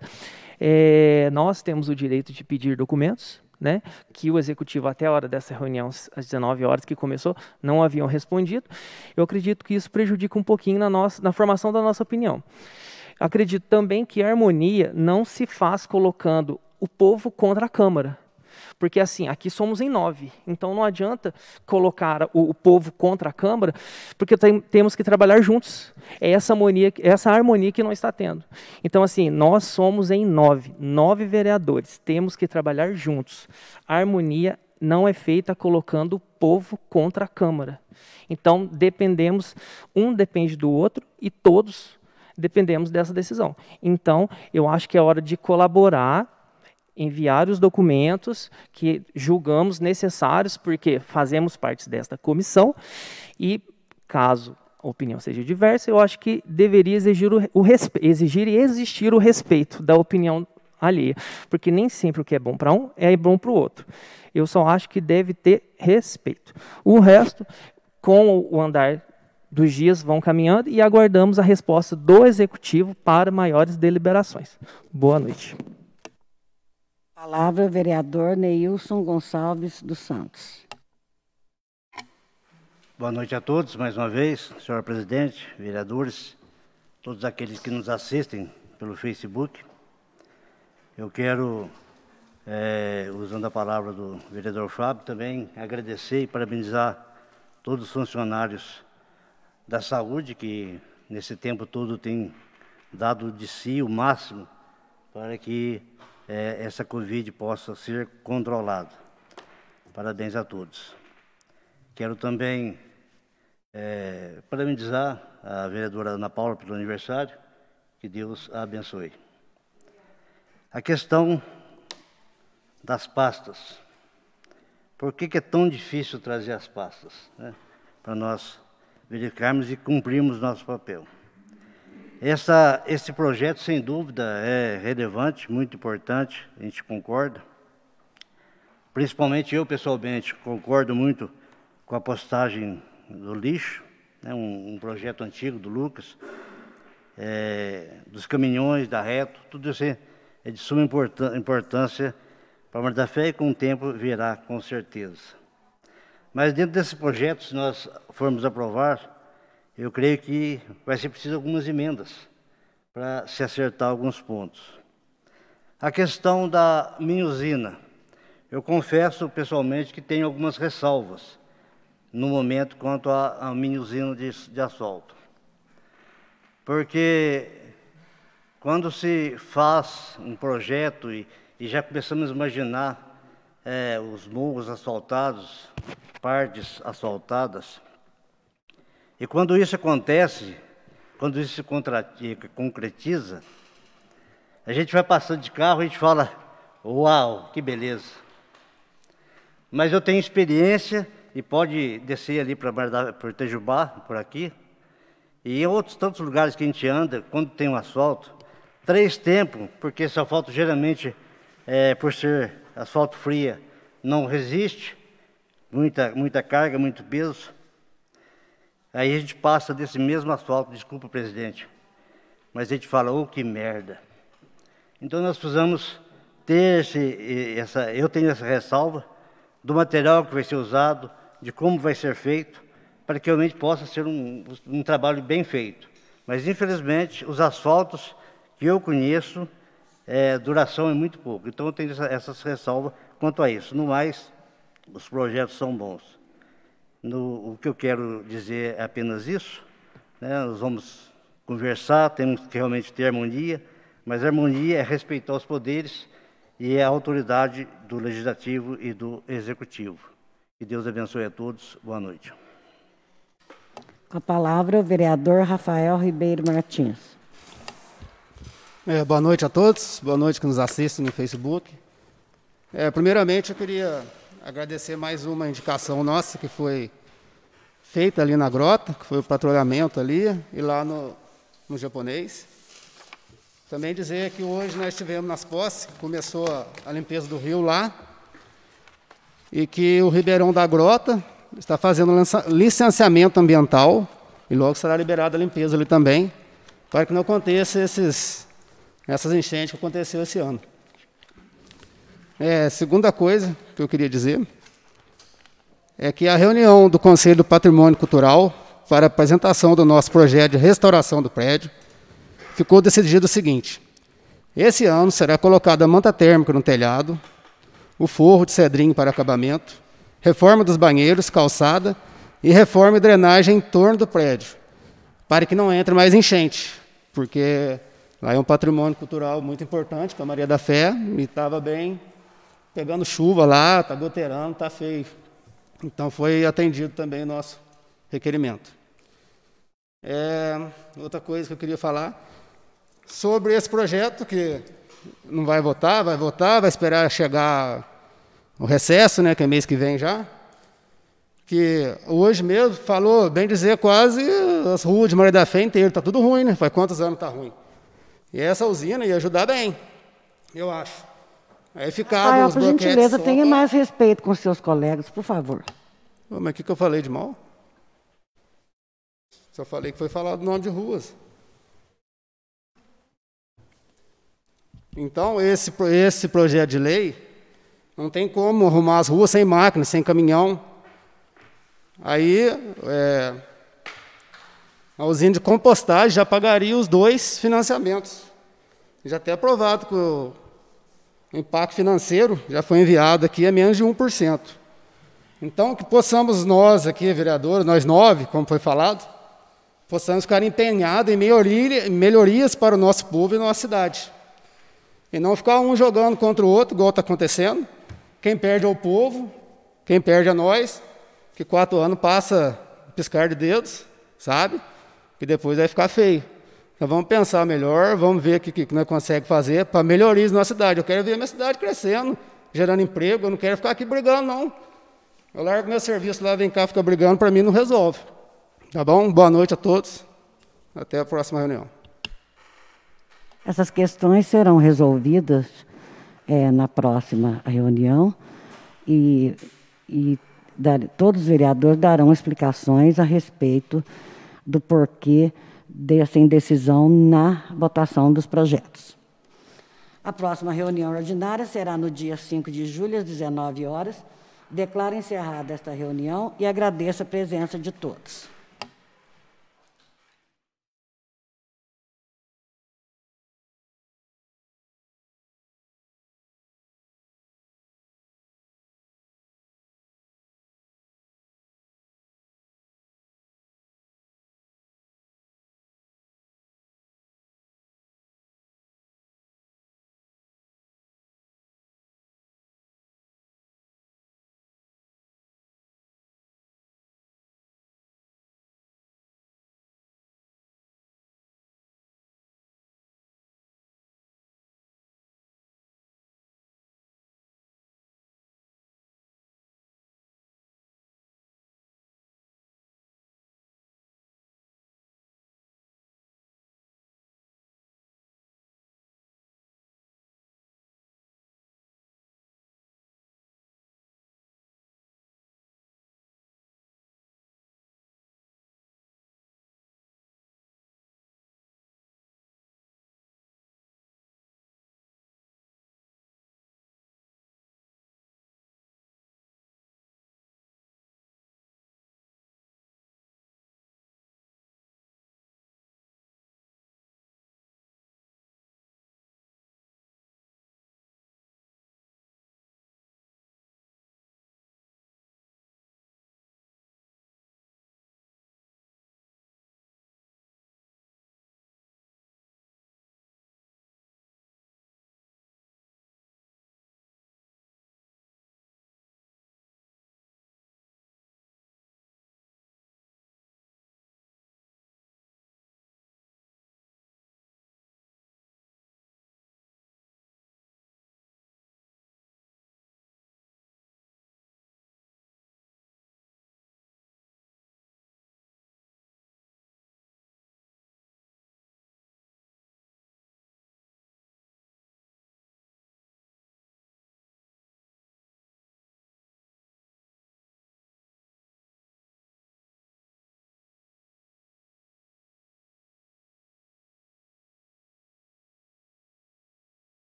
é, nós temos o direito de pedir documentos né, que o executivo até a hora dessa reunião às 19 horas que começou não haviam respondido. Eu acredito que isso prejudica um pouquinho na nossa na formação da nossa opinião. Acredito também que a harmonia não se faz colocando o povo contra a Câmara. Porque assim, aqui somos em nove. Então não adianta colocar o, o povo contra a Câmara, porque tem, temos que trabalhar juntos. É essa harmonia, essa harmonia que não está tendo. Então assim, nós somos em nove, nove vereadores. Temos que trabalhar juntos. A harmonia não é feita colocando o povo contra a Câmara. Então dependemos, um depende do outro e todos dependemos dessa decisão. Então eu acho que é hora de colaborar enviar os documentos que julgamos necessários, porque fazemos parte desta comissão, e caso a opinião seja diversa, eu acho que deveria exigir, o, o exigir e existir o respeito da opinião alheia, porque nem sempre o que é bom para um é bom para o outro. Eu só acho que deve ter respeito. O resto, com o andar dos dias, vão caminhando e aguardamos a resposta do executivo para maiores deliberações. Boa noite. Palavra, vereador Neilson Gonçalves dos Santos. Boa noite a todos, mais uma vez, senhor presidente, vereadores, todos aqueles que nos assistem pelo Facebook. Eu quero, é, usando a palavra do vereador Fábio, também agradecer e parabenizar todos os funcionários da saúde que, nesse tempo todo, têm dado de si o máximo para que é, essa Covid possa ser controlada. Parabéns a todos. Quero também é, parabenizar a vereadora Ana Paula pelo aniversário. Que Deus a abençoe. A questão das pastas. Por que, que é tão difícil trazer as pastas? Né? Para nós verificarmos e cumprirmos nosso papel. Essa, esse projeto, sem dúvida, é relevante, muito importante, a gente concorda. Principalmente eu, pessoalmente, concordo muito com a postagem do lixo, né, um, um, projeto antigo do Lucas, é, dos caminhões, da reto, tudo isso é de suma importância, para a Mãe da Fé e com o tempo virá, com certeza. Mas dentro desse projeto, se nós formos aprovar, eu creio que vai ser preciso algumas emendas para se acertar alguns pontos. A questão da minha usina. Eu confesso pessoalmente que tenho algumas ressalvas no momento quanto à minha usina de, de asfalto. Porque quando se faz um projeto e, e já começamos a imaginar é, os morros asfaltados, partes asfaltadas, e quando isso acontece, quando isso se concretiza, a gente vai passando de carro e a gente fala: Uau, que beleza! Mas eu tenho experiência e pode descer ali para Tejubá, por aqui, e em outros tantos lugares que a gente anda, quando tem um asfalto, três tempos, porque esse asfalto geralmente, é, por ser asfalto fria, não resiste, muita, muita carga, muito peso. Aí a gente passa desse mesmo asfalto, desculpa, presidente, mas a gente fala, ô oh, que merda. Então nós precisamos ter esse, essa, eu tenho essa ressalva do material que vai ser usado, de como vai ser feito, para que realmente possa ser um, um trabalho bem feito. Mas infelizmente os asfaltos que eu conheço, é, duração é muito pouco. Então eu tenho essa ressalva quanto a isso. No mais, os projetos são bons. No, o que eu quero dizer é apenas isso. Né? Nós vamos conversar, temos que realmente ter harmonia, mas harmonia é respeitar os poderes e é a autoridade do legislativo e do executivo. Que Deus abençoe a todos. Boa noite. Com a palavra o vereador Rafael Ribeiro Martins. É, boa noite a todos, boa noite que nos assistem no Facebook. É, primeiramente, eu queria agradecer mais uma indicação nossa que foi feita ali na grota, que foi o patrulhamento ali e lá no, no japonês. Também dizer que hoje nós estivemos nas posses, começou a limpeza do rio lá, e que o Ribeirão da Grota está fazendo licenciamento ambiental e logo será liberada a limpeza ali também, para que não aconteça esses, essas enchentes que aconteceu esse ano. É, segunda coisa que eu queria dizer é que a reunião do Conselho do Patrimônio Cultural para apresentação do nosso projeto de restauração do prédio ficou decidido o seguinte: esse ano será colocada a manta térmica no telhado, o forro de cedrinho para acabamento, reforma dos banheiros, calçada e reforma e drenagem em torno do prédio, para que não entre mais enchente, porque lá é um patrimônio cultural muito importante, que é a Maria da Fé, e estava bem pegando chuva lá, está goteirando, está feio. Então foi atendido também o nosso requerimento. É, outra coisa que eu queria falar sobre esse projeto que não vai votar, vai votar, vai esperar chegar o recesso, né, que é mês que vem já. Que hoje mesmo falou, bem dizer, quase as ruas de Maria da Fé inteira, tá tudo ruim, né? Faz quantos anos tá ruim? E essa usina ia ajudar bem, eu acho. Aí ficava ah, os por gentileza, tenha mais respeito com seus colegas, por favor. Oh, mas o que, que eu falei de mal? Só falei que foi falado nome de ruas. Então, esse, esse projeto de lei, não tem como arrumar as ruas sem máquina, sem caminhão. Aí, é, a usina de compostagem já pagaria os dois financiamentos. Já até aprovado com o impacto financeiro já foi enviado aqui, é menos de 1%. Então, que possamos nós aqui, vereadores, nós nove, como foi falado, possamos ficar empenhados em melhorias para o nosso povo e nossa cidade. E não ficar um jogando contra o outro, igual está acontecendo. Quem perde é o povo, quem perde é nós, que quatro anos passa piscar de dedos, sabe? Que depois vai ficar feio vamos pensar melhor, vamos ver o que, que nós conseguimos fazer para melhorar a nossa cidade. Eu quero ver a minha cidade crescendo, gerando emprego, eu não quero ficar aqui brigando, não. Eu largo meu serviço lá, vem cá, fica brigando, para mim não resolve. Tá bom? Boa noite a todos. Até a próxima reunião. Essas questões serão resolvidas é, na próxima reunião e, e dar, todos os vereadores darão explicações a respeito do porquê dessa indecisão na votação dos projetos. A próxima reunião ordinária será no dia 5 de julho, às 19 horas. Declaro encerrada esta reunião e agradeço a presença de todos.